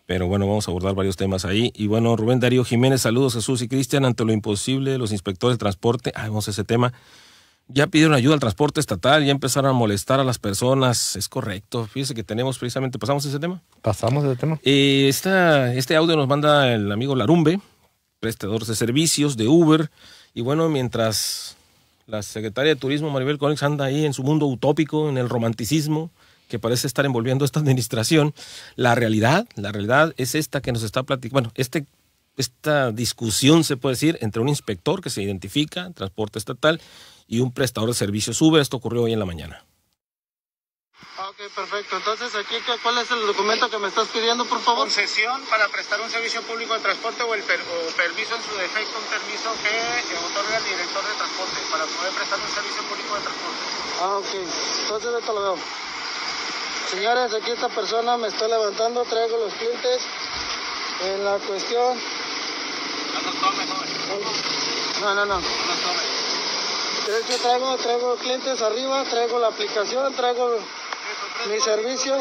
Pero bueno, vamos a abordar varios temas ahí. Y bueno, Rubén Darío Jiménez, saludos Jesús y Cristian, ante lo imposible, los inspectores de transporte, ah, vamos ese tema. Ya pidieron ayuda al transporte estatal, ya empezaron a molestar a las personas. Es correcto. Fíjese que tenemos precisamente. ¿Pasamos ese tema? Pasamos ese tema. Eh, este audio nos manda el amigo Larumbe, prestador de servicios de Uber. Y bueno, mientras la secretaria de Turismo Maribel Conex anda ahí en su mundo utópico, en el romanticismo que parece estar envolviendo esta administración, la realidad, la realidad es esta que nos está platicando. Bueno, este esta discusión, se puede decir, entre un inspector que se identifica, transporte estatal, y un prestador de servicios sube, Esto ocurrió hoy en la mañana. Ah, ok, perfecto. Entonces, aquí, ¿cuál es el documento que me estás pidiendo, por favor? Concesión para prestar un servicio público de transporte o el permiso en su defecto, un permiso que otorga el director de transporte para poder prestar un servicio público de transporte. Ah, ok. Entonces, esto lo veo. Señores, aquí esta persona me está levantando, traigo los clientes en la cuestión... No nos No, no, no. No traigo, traigo clientes arriba, traigo la aplicación, traigo mi servicio.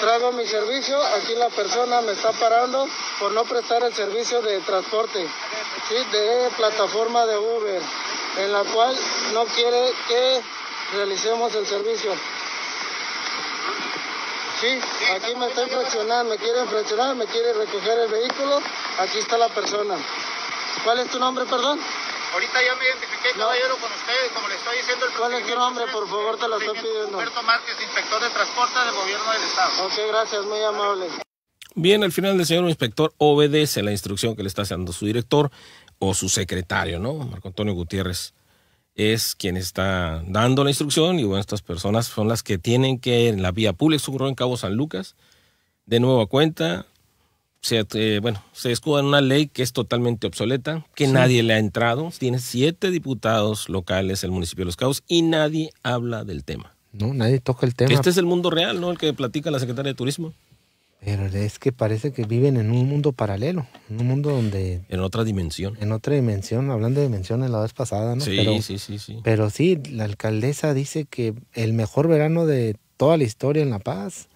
Traigo mi servicio, aquí la persona me está parando por no prestar el servicio de transporte, de plataforma de Uber, en la cual no quiere que realicemos el servicio. Sí, aquí me está inflexionando me quiere fraccionar, me quiere recoger el vehículo, aquí está la persona. ¿Cuál es tu nombre, perdón? Ahorita ya me identifiqué, no. caballero, con ustedes como le estoy diciendo el ¿Cuál es tu nombre, por favor? Te lo estoy pidiendo. Humberto Márquez, inspector de transporte del gobierno del estado. Ok, gracias, muy amable. Bien, al final del señor inspector obedece la instrucción que le está haciendo su director o su secretario, ¿no? Marco Antonio Gutiérrez es quien está dando la instrucción y bueno, estas personas son las que tienen que en la vía pública, ocurrió en Cabo San Lucas, de a cuenta, se, eh, bueno, se escuda en una ley que es totalmente obsoleta, que nadie le ha entrado. Tiene siete diputados locales el municipio de Los caos y nadie habla del tema. No, nadie toca el tema. Este es el mundo real, ¿no? El que platica la secretaria de Turismo. Pero es que parece que viven en un mundo paralelo, en un mundo donde... En otra dimensión. En otra dimensión, hablando de dimensiones la vez pasada, ¿no? Sí, sí, sí, sí. Pero sí, la alcaldesa dice que el mejor verano de toda la historia en La Paz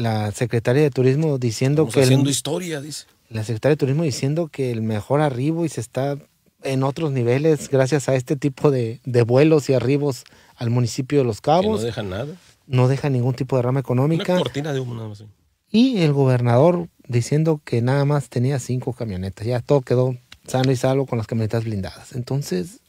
la secretaria de Turismo diciendo que... Haciendo historia, dice. La secretaria de Turismo diciendo que el mejor arribo y se está en otros niveles gracias a este tipo de, de vuelos y arribos al municipio de Los Cabos. Que no deja nada. No deja ningún tipo de rama económica. Una cortina de humo nada más. Y el gobernador diciendo que nada más tenía cinco camionetas. Ya todo quedó sano y salvo con las camionetas blindadas. Entonces,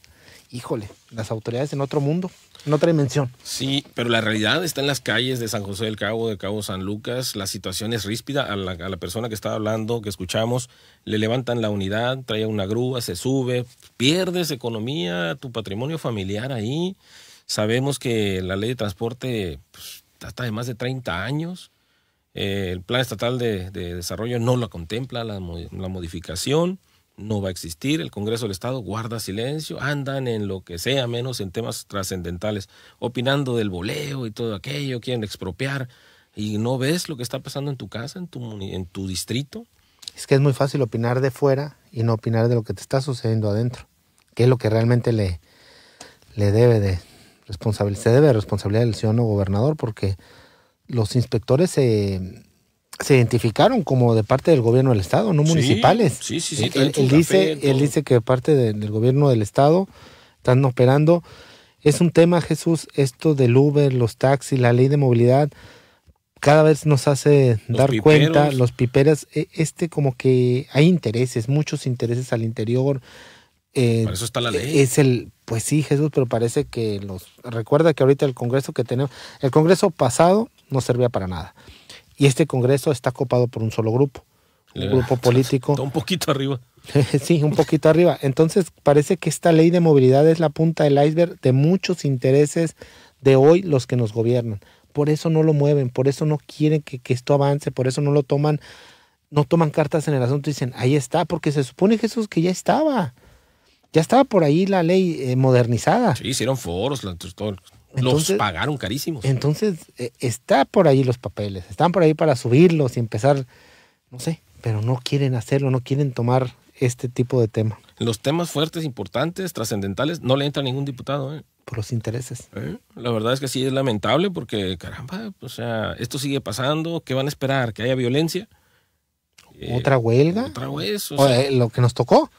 híjole, las autoridades en otro mundo, en otra dimensión. Sí, pero la realidad está en las calles de San José del Cabo, de Cabo San Lucas. La situación es ríspida. A la, persona que estaba hablando, que escuchamos, le levantan la unidad, trae una grúa, se sube, pierdes economía, tu patrimonio familiar ahí. Sabemos que la ley de transporte pues, de más de 30 años. Eh, el Plan Estatal de, Desarrollo no la contempla, la modificación no va a existir, el Congreso del Estado guarda silencio, andan en lo que sea, menos en temas trascendentales, opinando del boleo y todo aquello, quieren expropiar y no ves lo que está pasando en tu casa, en tu, en tu distrito. Es que es muy fácil opinar de fuera y no opinar de lo que te está sucediendo adentro, que es lo que realmente le, le debe de responsabilidad, se debe de responsabilidad del ciudadano gobernador, porque los inspectores se se identificaron como de parte del gobierno del estado, no municipales. Sí, sí, sí. él, dice, él dice que parte del gobierno del estado están operando. Es un tema, Jesús, esto del Uber, los taxis, la ley de movilidad, cada vez nos hace dar cuenta, los piperas, e, este como que hay intereses, muchos intereses al interior. Eh, por eso está la e, ley. Es el, pues sí, Jesús, pero parece que los... Recuerda que ahorita el Congreso que tenemos, el Congreso pasado no servía para nada y este Congreso está copado por un solo grupo, un grupo político. Está un poquito arriba. sí, un poquito arriba. Entonces parece que esta ley de movilidad es la punta del iceberg de muchos intereses de hoy los que nos gobiernan. Por eso no lo mueven, por eso no quieren que, esto avance, por eso no lo toman, no toman cartas en el asunto y dicen, ahí está, porque se supone Jesús que ya estaba. Ya estaba por ahí la ley eh, modernizada. Sí, hicieron foros, todo, los pagaron carísimos. Entonces, eh, está por ahí los papeles, están por ahí para subirlos y empezar, no sé, pero no quieren hacerlo, no quieren tomar este tipo de tema. Los temas fuertes, importantes, trascendentales, no le entra a ningún diputado. ¿eh? Por los intereses. ¿Eh? La verdad es que sí es lamentable porque, caramba, o sea, esto sigue pasando, ¿qué van a esperar? ¿Que haya violencia? ¿Otra huelga? Otra huelga? lo que nos tocó,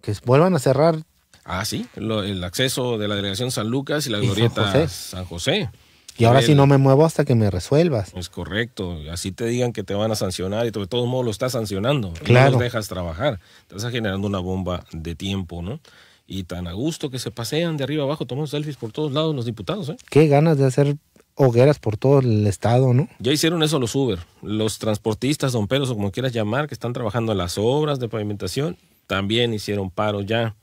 que vuelvan a cerrar Ah, sí, el acceso de la delegación San Lucas y la glorieta San José? Y ahora sí no me muevo hasta que me resuelvas. Es correcto, así te digan que te van a sancionar y de todos modos lo estás sancionando. Claro. No los dejas trabajar, estás generando una bomba de tiempo, ¿no? Y tan a gusto que se pasean de arriba abajo, tomando selfies por todos lados los diputados, ¿eh? Qué ganas de hacer hogueras por todo el estado, ¿no? Ya hicieron eso los Uber, los transportistas, don Pedro, o como quieras llamar, que están trabajando en las obras de pavimentación, también hicieron paro ya.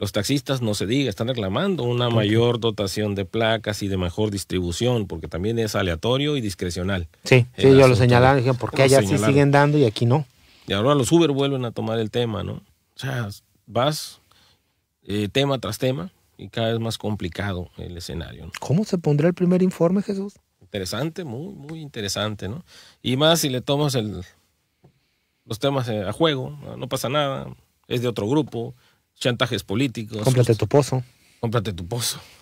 Los taxistas, no se diga, están reclamando una mayor dotación de placas y de mejor distribución, porque también es aleatorio y discrecional. Sí, sí yo lo señalaron, dijeron, ¿por qué allá sí siguen dando y aquí no? Y ahora los Uber vuelven a tomar el tema, ¿no? O sea, vas eh, tema tras tema y cada vez más complicado el escenario. ¿Cómo se pondrá el primer informe, Jesús? Interesante, muy, muy interesante, ¿no? Y más si le tomas el, los temas eh, a juego, no pasa nada, es de otro grupo, chantajes políticos. Cómprate tu pozo. Cómprate tu pozo.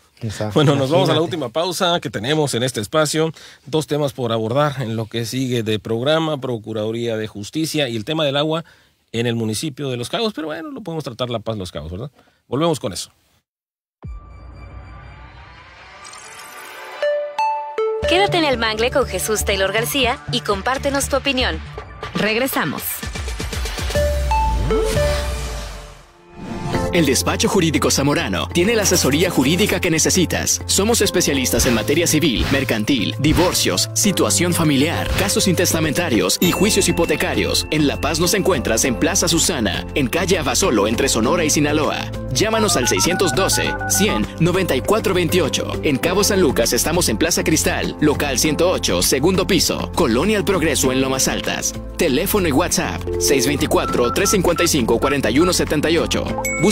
Bueno, nos vamos a la última pausa que tenemos en este espacio. Dos temas por abordar en lo que sigue de programa, Procuraduría de Justicia y el tema del agua en el municipio de Los Cabos, pero bueno, lo podemos tratar La Paz Los Cabos, ¿verdad? Volvemos con eso. Quédate en el mangle con Jesús Taylor García y compártenos tu opinión. Regresamos. El despacho jurídico zamorano tiene la asesoría jurídica que necesitas. Somos especialistas en materia civil, mercantil, divorcios, situación familiar, casos intestamentarios y juicios hipotecarios. En La Paz nos encuentras en Plaza Susana, en calle Abasolo entre Sonora y Sinaloa. Llámanos al 612 100 9428. En Cabo San Lucas estamos en Plaza Cristal, local 108, segundo piso, Colonia El Progreso en Lomas Altas. Teléfono y WhatsApp 624 355 4178.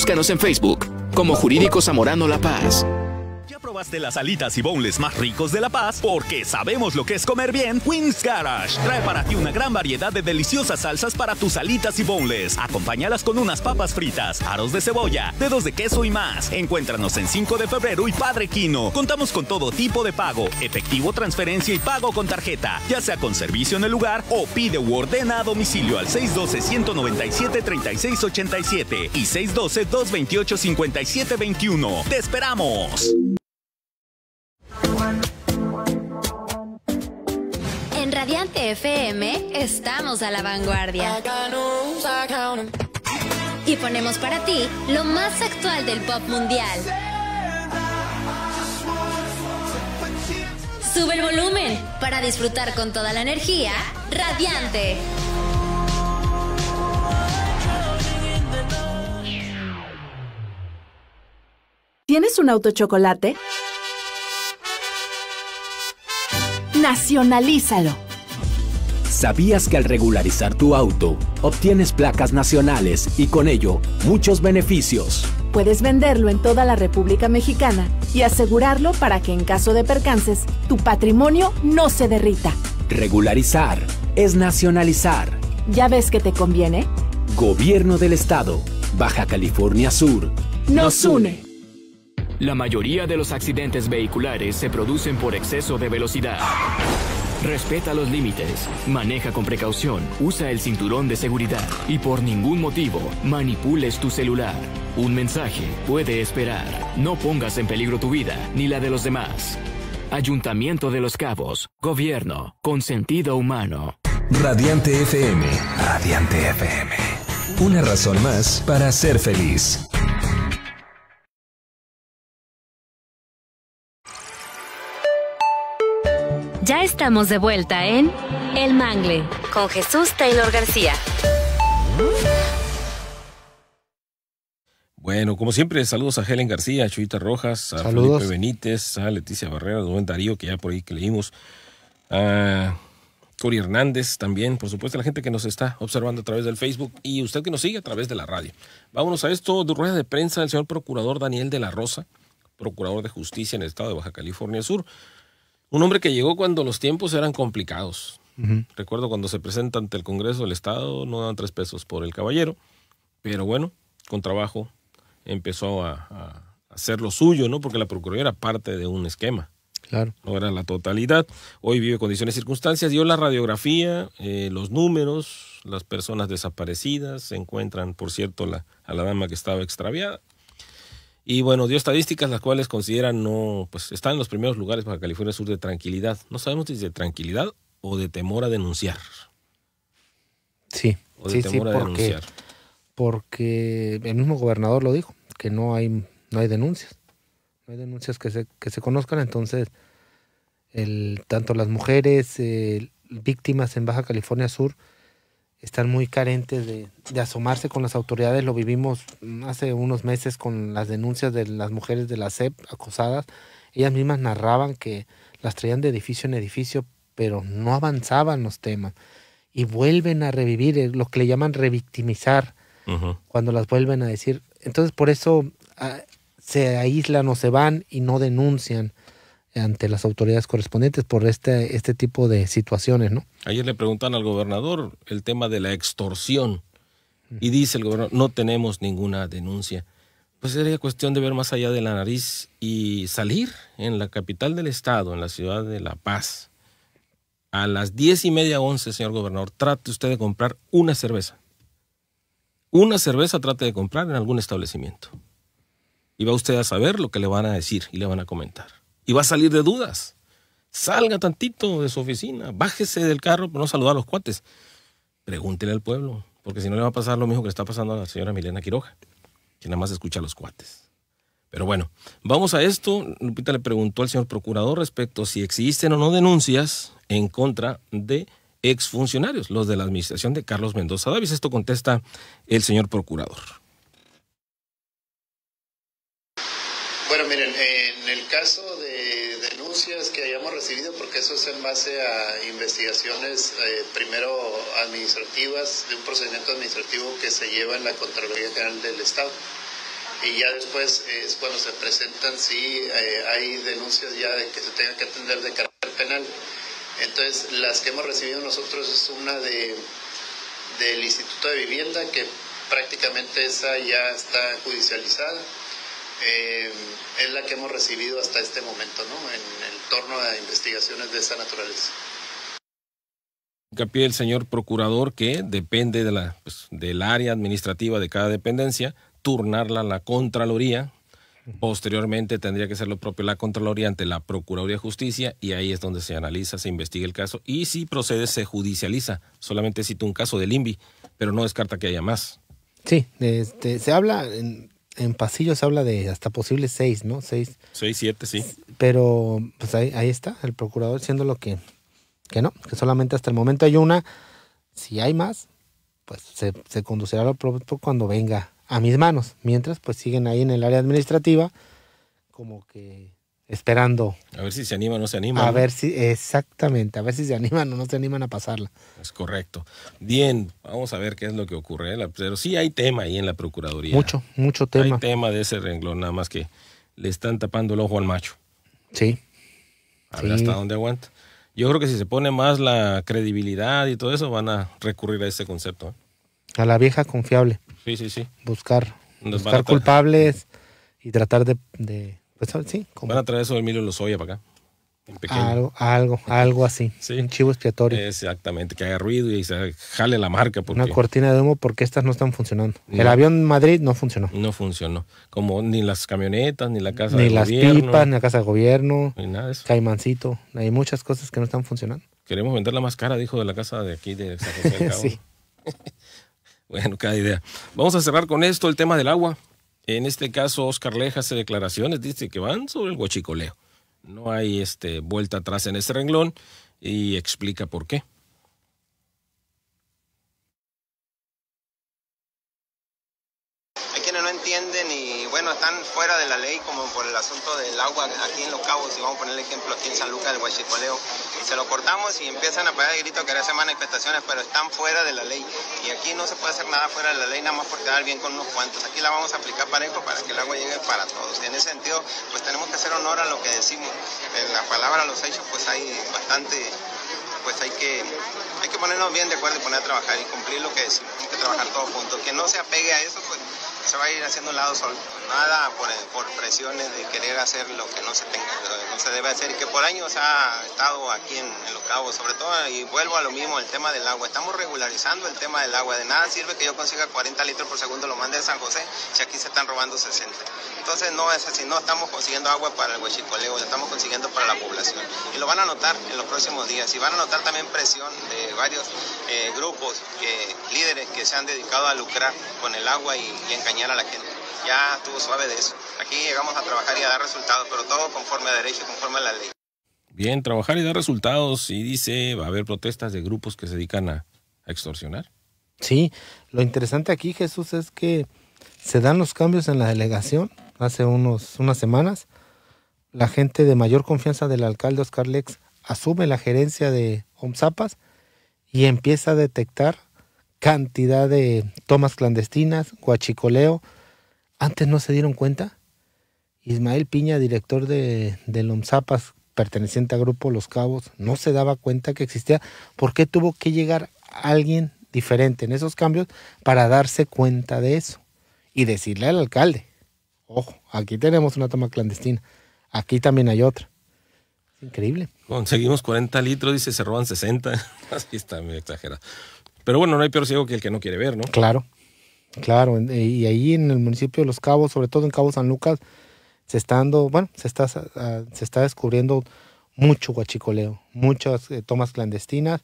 Búscanos en Facebook como Jurídico Zamorano La Paz de las alitas y bowls más ricos de La Paz, porque sabemos lo que es comer bien. Queen's Garage trae para ti una gran variedad de deliciosas salsas para tus alitas y bowls, Acompáñalas con unas papas fritas, aros de cebolla, dedos de queso y más. Encuéntranos en 5 de febrero y Padre Quino. Contamos con todo tipo de pago, efectivo, transferencia y pago con tarjeta, ya sea con servicio en el lugar o pide u ordena a domicilio al 612-197-3687 y 612-228-5721. ¡Te esperamos! En Radiante FM estamos a la vanguardia. Y ponemos para ti lo más actual del pop mundial. Sube el volumen para disfrutar con toda la energía radiante. ¿Tienes un auto chocolate? nacionalízalo. ¿Sabías que al regularizar tu auto, obtienes placas nacionales y con ello muchos beneficios? Puedes venderlo en toda la República Mexicana y asegurarlo para que en caso de percances, tu patrimonio no se derrita. Regularizar es nacionalizar. ¿Ya ves que te conviene? Gobierno del Estado, Baja California Sur. Nos une. La mayoría de los accidentes vehiculares se producen por exceso de velocidad. Respeta los límites, maneja con precaución, usa el cinturón de seguridad y por ningún motivo manipules tu celular. Un mensaje puede esperar. No pongas en peligro tu vida ni la de los demás. Ayuntamiento de los Cabos, gobierno con sentido humano. Radiante FM. Radiante FM. Una razón más para ser feliz. Ya estamos de vuelta en El Mangle con Jesús Taylor García. Bueno, como siempre, saludos a Helen García, a Chuita Rojas, a Felipe Benítez, a Leticia Barrera, a Don Darío, que ya por ahí que leímos, a Cori Hernández también, por supuesto, a la gente que nos está observando a través del Facebook y usted que nos sigue a través de la radio. Vámonos a esto de rueda de prensa del señor procurador Daniel de la Rosa, procurador de justicia en el estado de Baja California Sur. Un hombre que llegó cuando los tiempos eran complicados. Recuerdo cuando se presenta ante el Congreso del Estado, no dan tres pesos por el caballero, pero bueno, con trabajo empezó a, hacer lo suyo, ¿no? Porque la Procuraduría era parte de un esquema. Claro. No era la totalidad. Hoy vive condiciones y circunstancias. Dio la radiografía, eh, los números, las personas desaparecidas. Se encuentran, por cierto, la, a la dama que estaba extraviada. Y bueno, dio estadísticas las cuales consideran no, pues están en los primeros lugares para California Sur de tranquilidad. No sabemos si es de tranquilidad o de temor a denunciar. Sí, sí, temor sí, a porque, denunciar. Porque el mismo gobernador lo dijo, que no hay, no hay denuncias. No hay denuncias que se, que se conozcan, entonces el, tanto las mujeres eh, víctimas en Baja California Sur están muy carentes de, asomarse con las autoridades. Lo vivimos mm, hace unos meses con las denuncias de las mujeres de la SEP acosadas. Ellas mismas narraban que las traían de edificio en edificio, pero no avanzaban los temas. Y vuelven a revivir eh, lo que le llaman revictimizar cuando las vuelven a decir. Entonces por eso ah, se aíslan o se van y no denuncian ante las autoridades correspondientes por este, este tipo de situaciones, ¿no? Ayer le preguntan al gobernador el tema de la extorsión y dice el gobernador, no tenemos ninguna denuncia. Pues sería cuestión de ver más allá de la nariz y salir en la capital del estado, en la ciudad de La Paz, a las diez y media, once, señor gobernador, trate usted de comprar una cerveza. Una cerveza trate de comprar en algún establecimiento. Y va usted a saber lo que le van a decir y le van a comentar y va a salir de dudas. Salga tantito de su oficina, bájese del carro para no saludar a los cuates. Pregúntele al pueblo, porque si no le va a pasar lo mismo que está pasando a la señora Milena Quiroga, que nada más escucha a los cuates. Pero bueno, vamos a esto. Lupita le preguntó al señor procurador respecto si existen o no denuncias en contra de exfuncionarios, los de la administración de Carlos Mendoza Davis. Esto contesta el señor procurador. Bueno, miren, eh caso de denuncias que hayamos recibido, porque eso es en base a investigaciones eh, primero administrativas, de un procedimiento administrativo que se lleva en la Contraloría General del Estado. Y ya después es cuando se presentan, si sí, eh, hay denuncias ya de que se tenga que atender de carácter penal. Entonces, las que hemos recibido nosotros es una de del Instituto de Vivienda, que prácticamente esa ya está judicializada eh, es la que hemos recibido hasta este momento ¿no? en el torno a investigaciones de esa naturaleza. Capié el señor procurador que depende de la, pues, del área administrativa de cada dependencia, turnarla a la Contraloría. Posteriormente tendría que ser lo propio la Contraloría ante la Procuraduría de Justicia y ahí es donde se analiza, se investiga el caso y si procede se judicializa. Solamente cito un caso del INVI, pero no descarta que haya más. Sí, este, se habla, en pasillos habla de hasta posible seis, ¿no? Seis. Seis, siete, sí. Pero pues ahí, está, el procurador siendo lo que, que no, que solamente hasta el momento hay una. Si hay más, pues se, conducirá lo propio cuando venga a mis manos. Mientras, pues siguen ahí en el área administrativa, como que esperando. A ver si se anima o no se anima A ver si, exactamente, a ver si se animan o no se animan a pasarla. Es correcto. Bien, vamos a ver qué es lo que ocurre. ¿eh? Pero sí hay tema ahí en la Procuraduría. Mucho, mucho tema. Hay tema de ese renglón, nada más que le están tapando el ojo al macho. Sí. A ver hasta dónde aguanta. Yo creo que si se pone más la credibilidad y todo eso, van a recurrir a ese concepto. ¿eh? A la vieja confiable. Sí, sí, sí. Buscar, buscar culpables y tratar de pues, como... Van a traer eso de Emilio Lozoya para acá. Algo, algo, algo así. Un chivo expiatorio. Exactamente, que haga ruido y se jale la marca. Una cortina de humo porque estas no están funcionando. El avión Madrid no funcionó. No funcionó. Como ni las camionetas, ni la casa de gobierno. Ni las pipas, ni la casa de gobierno. Ni nada de eso. Caimancito. Hay muchas cosas que no están funcionando. Queremos vender la más cara, dijo de la casa de aquí de San José del Cabo. sí. bueno, cada idea. Vamos a cerrar con esto, el tema del agua. En este caso, Oscar Leja hace declaraciones, dice que van sobre el huachicoleo. No hay este, vuelta atrás en ese renglón y explica por qué. por el asunto del agua aquí en Los Cabos, y vamos a poner el ejemplo aquí en San Lucas del Huachicoleo, se lo cortamos y empiezan a pagar de grito, querer hacer manifestaciones, pero están fuera de la ley. Y aquí no se puede hacer nada fuera de la ley, nada más por quedar bien con unos cuantos. Aquí la vamos a aplicar parejo para que el agua llegue para todos. Y En ese sentido, pues tenemos que hacer honor a lo que decimos. En la palabra, los hechos, pues hay bastante pues hay que, hay que ponernos bien de acuerdo y poner a trabajar y cumplir lo que decimos. Hay que trabajar todos juntos. Que no se apegue a eso, pues se va a ir haciendo un lado solo, nada por, presiones de querer hacer lo que no se tenga, debe hacer, que por años ha estado aquí en, Los Cabos, sobre todo, y vuelvo a lo mismo, el tema del agua, estamos regularizando el tema del agua, de nada sirve que yo consiga 40 litros por segundo, lo mande de San José, si aquí se están robando 60. Entonces no es así, no estamos consiguiendo agua para el huachicoleo, lo estamos consiguiendo para la población. Y lo van a notar en los próximos días, y van a notar también presión de varios eh, grupos, eh, líderes que se han dedicado a lucrar con el agua y, y engañar la gente. Ya estuvo suave de eso. Aquí llegamos a trabajar y a dar resultados, pero todo conforme a derecho conforme a la ley. Bien, trabajar y dar resultados. Y dice, va a haber protestas de grupos que se dedican a, extorsionar. Sí, lo interesante aquí, Jesús, es que se dan los cambios en la delegación hace unos, unas semanas. La gente de mayor confianza del alcalde Oscar Lex asume la gerencia de Omzapas y empieza a detectar cantidad de tomas clandestinas, guachicoleo. Antes no se dieron cuenta. Ismael Piña, director de, de Lomzapas, perteneciente al Grupo Los Cabos, no se daba cuenta que existía. ¿Por qué tuvo que llegar alguien diferente en esos cambios para darse cuenta de eso? Y decirle al alcalde, ojo, aquí tenemos una toma clandestina, aquí también hay otra. increíble. Conseguimos 40 litros, dice, se roban 60. Así está, muy exagerado. Pero bueno, no hay peor ciego que el que no quiere ver, ¿no? Claro, claro. Eh, y ahí en el municipio de Los Cabos, sobre todo en Cabo San Lucas, se está dando, bueno, se está, ah, se está descubriendo mucho guachicoleo, muchas eh, tomas clandestinas,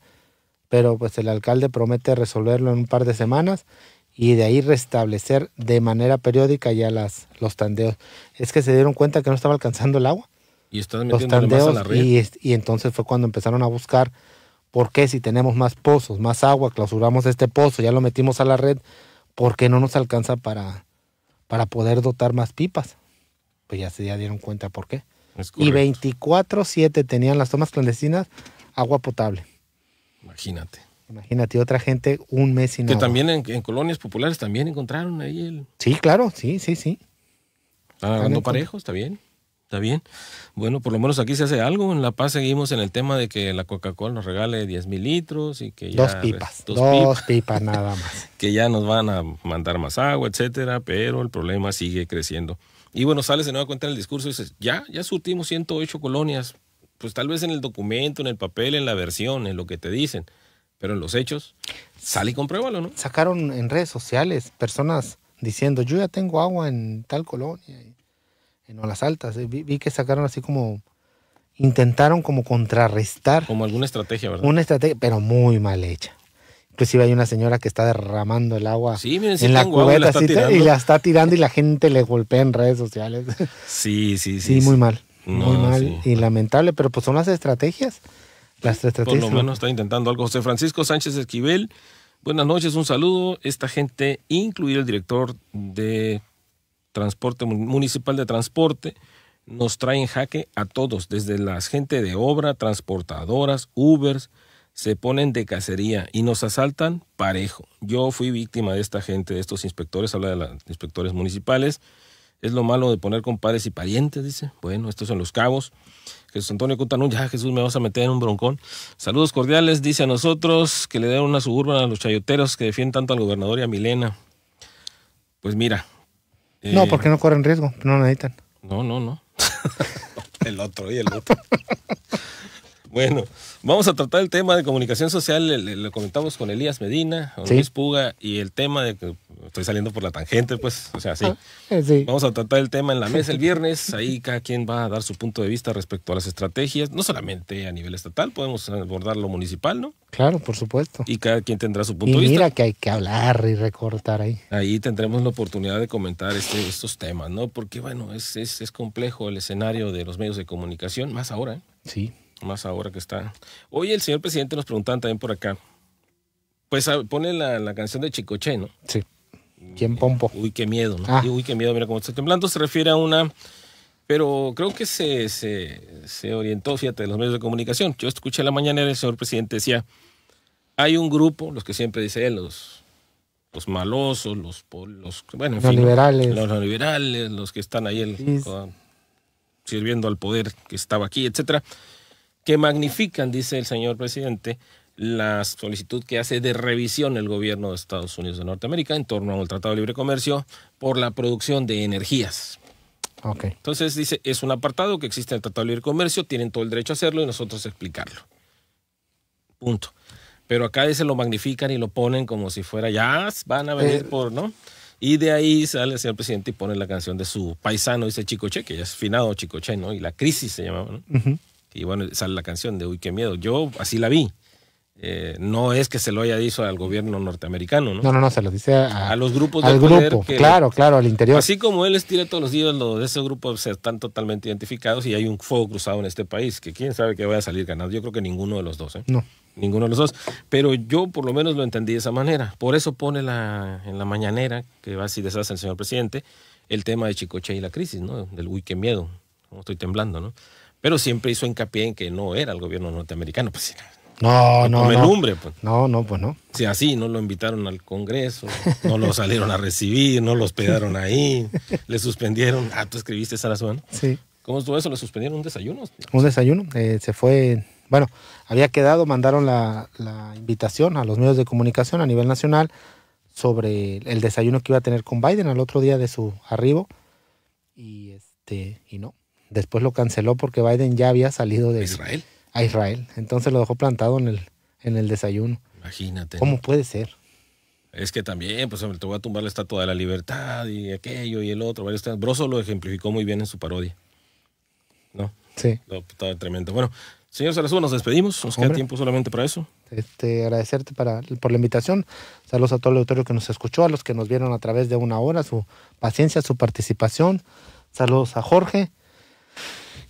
pero pues el alcalde promete resolverlo en un par de semanas y de ahí restablecer de manera periódica ya las, los tandeos. Es que se dieron cuenta que no estaba alcanzando el agua. Y están los tandeos, más a la red. y, entonces fue cuando empezaron a buscar ¿Por qué si tenemos más pozos, más agua, clausuramos este pozo, ya lo metimos a la red, ¿por qué no nos alcanza para, para poder dotar más pipas? Pues ya se dieron cuenta por qué. Y 24-7 tenían las tomas clandestinas agua potable. Imagínate. Imagínate, otra gente un mes y no. Que también en, colonias populares también encontraron ahí el... Sí, claro, sí, sí, sí. Están agarrando parejos, está bien. ¿Está bien? Bueno, por lo menos aquí se hace algo. En La Paz seguimos en el tema de que la Coca-Cola nos regale 10 mil litros y que ya... Dos pues, pipas, dos, pipas, nada más. Que ya nos van a mandar más agua, etcétera, pero el problema sigue creciendo. Y bueno, sales de nuevo a cuenta en el discurso y dices, ya, ya surtimos 108 colonias. Pues tal vez en el documento, en el papel, en la versión, en lo que te dicen. Pero en los hechos, sale y compruébalo, ¿no? Sacaron en redes sociales personas diciendo, yo ya tengo agua en tal colonia en las altas. Eh, vi, que sacaron así como. Intentaron como contrarrestar. Como alguna estrategia, ¿verdad? Una estrategia, pero muy mal hecha. Inclusive hay una señora que está derramando el agua en la cubeta y la está tirando y la gente le golpea en redes sociales. Sí, sí, sí. Sí, muy mal. muy mal y lamentable, pero pues son las estrategias. Las estrategias. Por lo menos está intentando algo. José Francisco Sánchez Esquivel, buenas noches, un saludo. Esta gente, incluido el director de transporte municipal de transporte, nos traen jaque a todos, desde la gente de obra, transportadoras, Ubers, se ponen de cacería y nos asaltan parejo. Yo fui víctima de esta gente, de estos inspectores, habla de los inspectores municipales. Es lo malo de poner compadres y parientes, dice. Bueno, estos son los cabos. Jesús Antonio Cutanú, ya Jesús me vas a meter en un broncón. Saludos cordiales, dice a nosotros, que le den una suburbana a los chayoteros que defienden tanto al gobernador y a Milena. Pues mira, no, eh, porque no corren riesgo, no necesitan. No, no, no. el otro y el otro. bueno. Vamos a tratar el tema de comunicación social, lo comentamos con Elías Medina, Luis Puga, y el tema de que estoy saliendo por la tangente, pues, o sea, sí. Ah, eh, sí. Vamos a tratar el tema en la mesa el viernes, ahí cada quien va a dar su punto de vista respecto a las estrategias, no solamente a nivel estatal, podemos abordar lo municipal, ¿no? Claro, por supuesto. Y cada quien tendrá su punto de vista. Y mira que hay que hablar y recortar ahí. Ahí tendremos la oportunidad de comentar este, estos temas, ¿no? Porque, bueno, es, es, es complejo el escenario de los medios de comunicación, más ahora, ¿eh? Sí. Más ahora que está. hoy el señor presidente nos preguntaban también por acá. Pues ah, pone la, canción de Chicoche, ¿no? Sí. ¿Quién pompo? Uy, qué miedo, ¿no? Ah. Uy, qué miedo, mira cómo está temblando. Se refiere a una. Pero creo que se, se, orientó, fíjate, los medios de comunicación. Yo escuché la mañana el señor presidente decía: hay un grupo, los que siempre dice los, los malosos, los, los, bueno, los liberales. Los, liberales, los que están ahí el, sirviendo al poder que estaba aquí, etcétera que magnifican, dice el señor presidente, la solicitud que hace de revisión el gobierno de Estados Unidos de Norteamérica en torno al Tratado de Libre Comercio por la producción de energías. Okay. Entonces dice, es un apartado que existe en el Tratado de Libre Comercio, tienen todo el derecho a hacerlo y nosotros explicarlo. Punto. Pero acá dice lo magnifican y lo ponen como si fuera ya, van a venir eh, por, ¿no? Y de ahí sale el señor presidente y pone la canción de su paisano, dice Chicoche, que ya es finado Chicoche, ¿no? Y la crisis se llamaba, ¿no? Y bueno, sale la canción de Uy, qué miedo. Yo así la vi. Eh, no es que se lo haya dicho al gobierno norteamericano, ¿no? No, no, no, se lo dice a, los grupos del grupo, claro, claro, al interior. Así como él estira todos los días, los de ese grupo están totalmente identificados y hay un fuego cruzado en este país, que quién sabe que vaya a salir ganando. Yo creo que ninguno de los dos, ¿eh? No. Ninguno de los dos. Pero yo por lo menos lo entendí de esa manera. Por eso pone la, en la mañanera, que va así deshace el señor presidente, el tema de Chicoche y la crisis, ¿no? Del uy, qué miedo, estoy temblando, ¿no? Pero siempre hizo hincapié en que no era el gobierno norteamericano. Pues, no, no, no. pues. No, no, pues no. Si así, no lo invitaron al Congreso, no lo salieron a recibir, no lo hospedaron ahí, le suspendieron. Ah, tú escribiste esa razón. Sí. ¿Cómo estuvo eso? ¿Le suspendieron un desayuno? Un desayuno. Eh, se fue. Bueno, había quedado, mandaron la, la invitación a los medios de comunicación a nivel nacional sobre el desayuno que iba a tener con Biden al otro día de su arribo. Y este, y no. Después lo canceló porque Biden ya había salido de Israel. A Israel. Entonces lo dejó plantado en el, en el desayuno. Imagínate. ¿Cómo puede ser? Es que también, pues te voy a tumbar la estatua de la libertad y aquello y el otro. Broso lo ejemplificó muy bien en su parodia. ¿No? Sí. Pues, Está tremendo. Bueno, señor Salazú, nos despedimos. Nos queda tiempo solamente para eso. Este, agradecerte para, por la invitación. Saludos a todo el auditorio que nos escuchó, a los que nos vieron a través de una hora, su paciencia, su participación. Saludos a Jorge.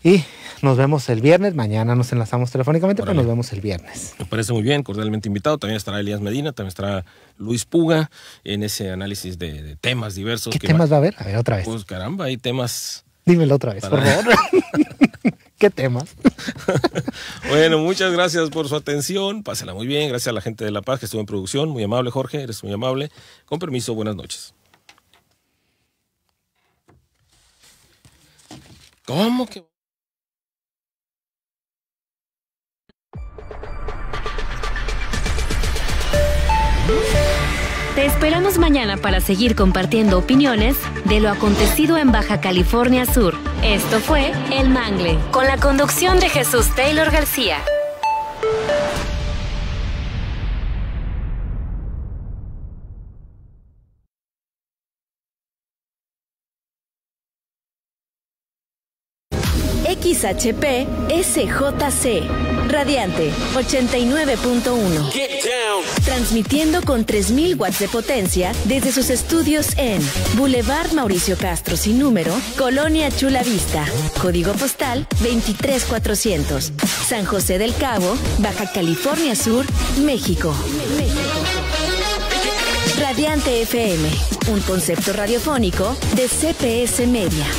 Y nos vemos el viernes. Mañana nos enlazamos telefónicamente, pero nos vemos el viernes. Me parece muy bien, cordialmente invitado. También estará Elías Medina, también estará Luis Puga en ese análisis de, temas diversos. ¿Qué temas va... a haber? A ver, otra vez. Pues caramba, hay temas. Dímelo otra vez, por favor. ¿Qué temas? bueno, muchas gracias por su atención. Pásela muy bien. Gracias a la gente de La Paz que estuvo en producción. Muy amable, Jorge. Eres muy amable. Con permiso, buenas noches. ¿Cómo que? Te esperamos mañana para seguir compartiendo opiniones de lo acontecido en Baja California Sur. Esto fue El Mangle, con la conducción de Jesús Taylor García. XHP SJC. Radiante 89.1. Transmitiendo con 3000 watts de potencia desde sus estudios en Boulevard Mauricio Castro sin número, Colonia Chula Vista. Código postal 23400. San José del Cabo, Baja California Sur, México. Radiante FM, un concepto radiofónico de CPS Media.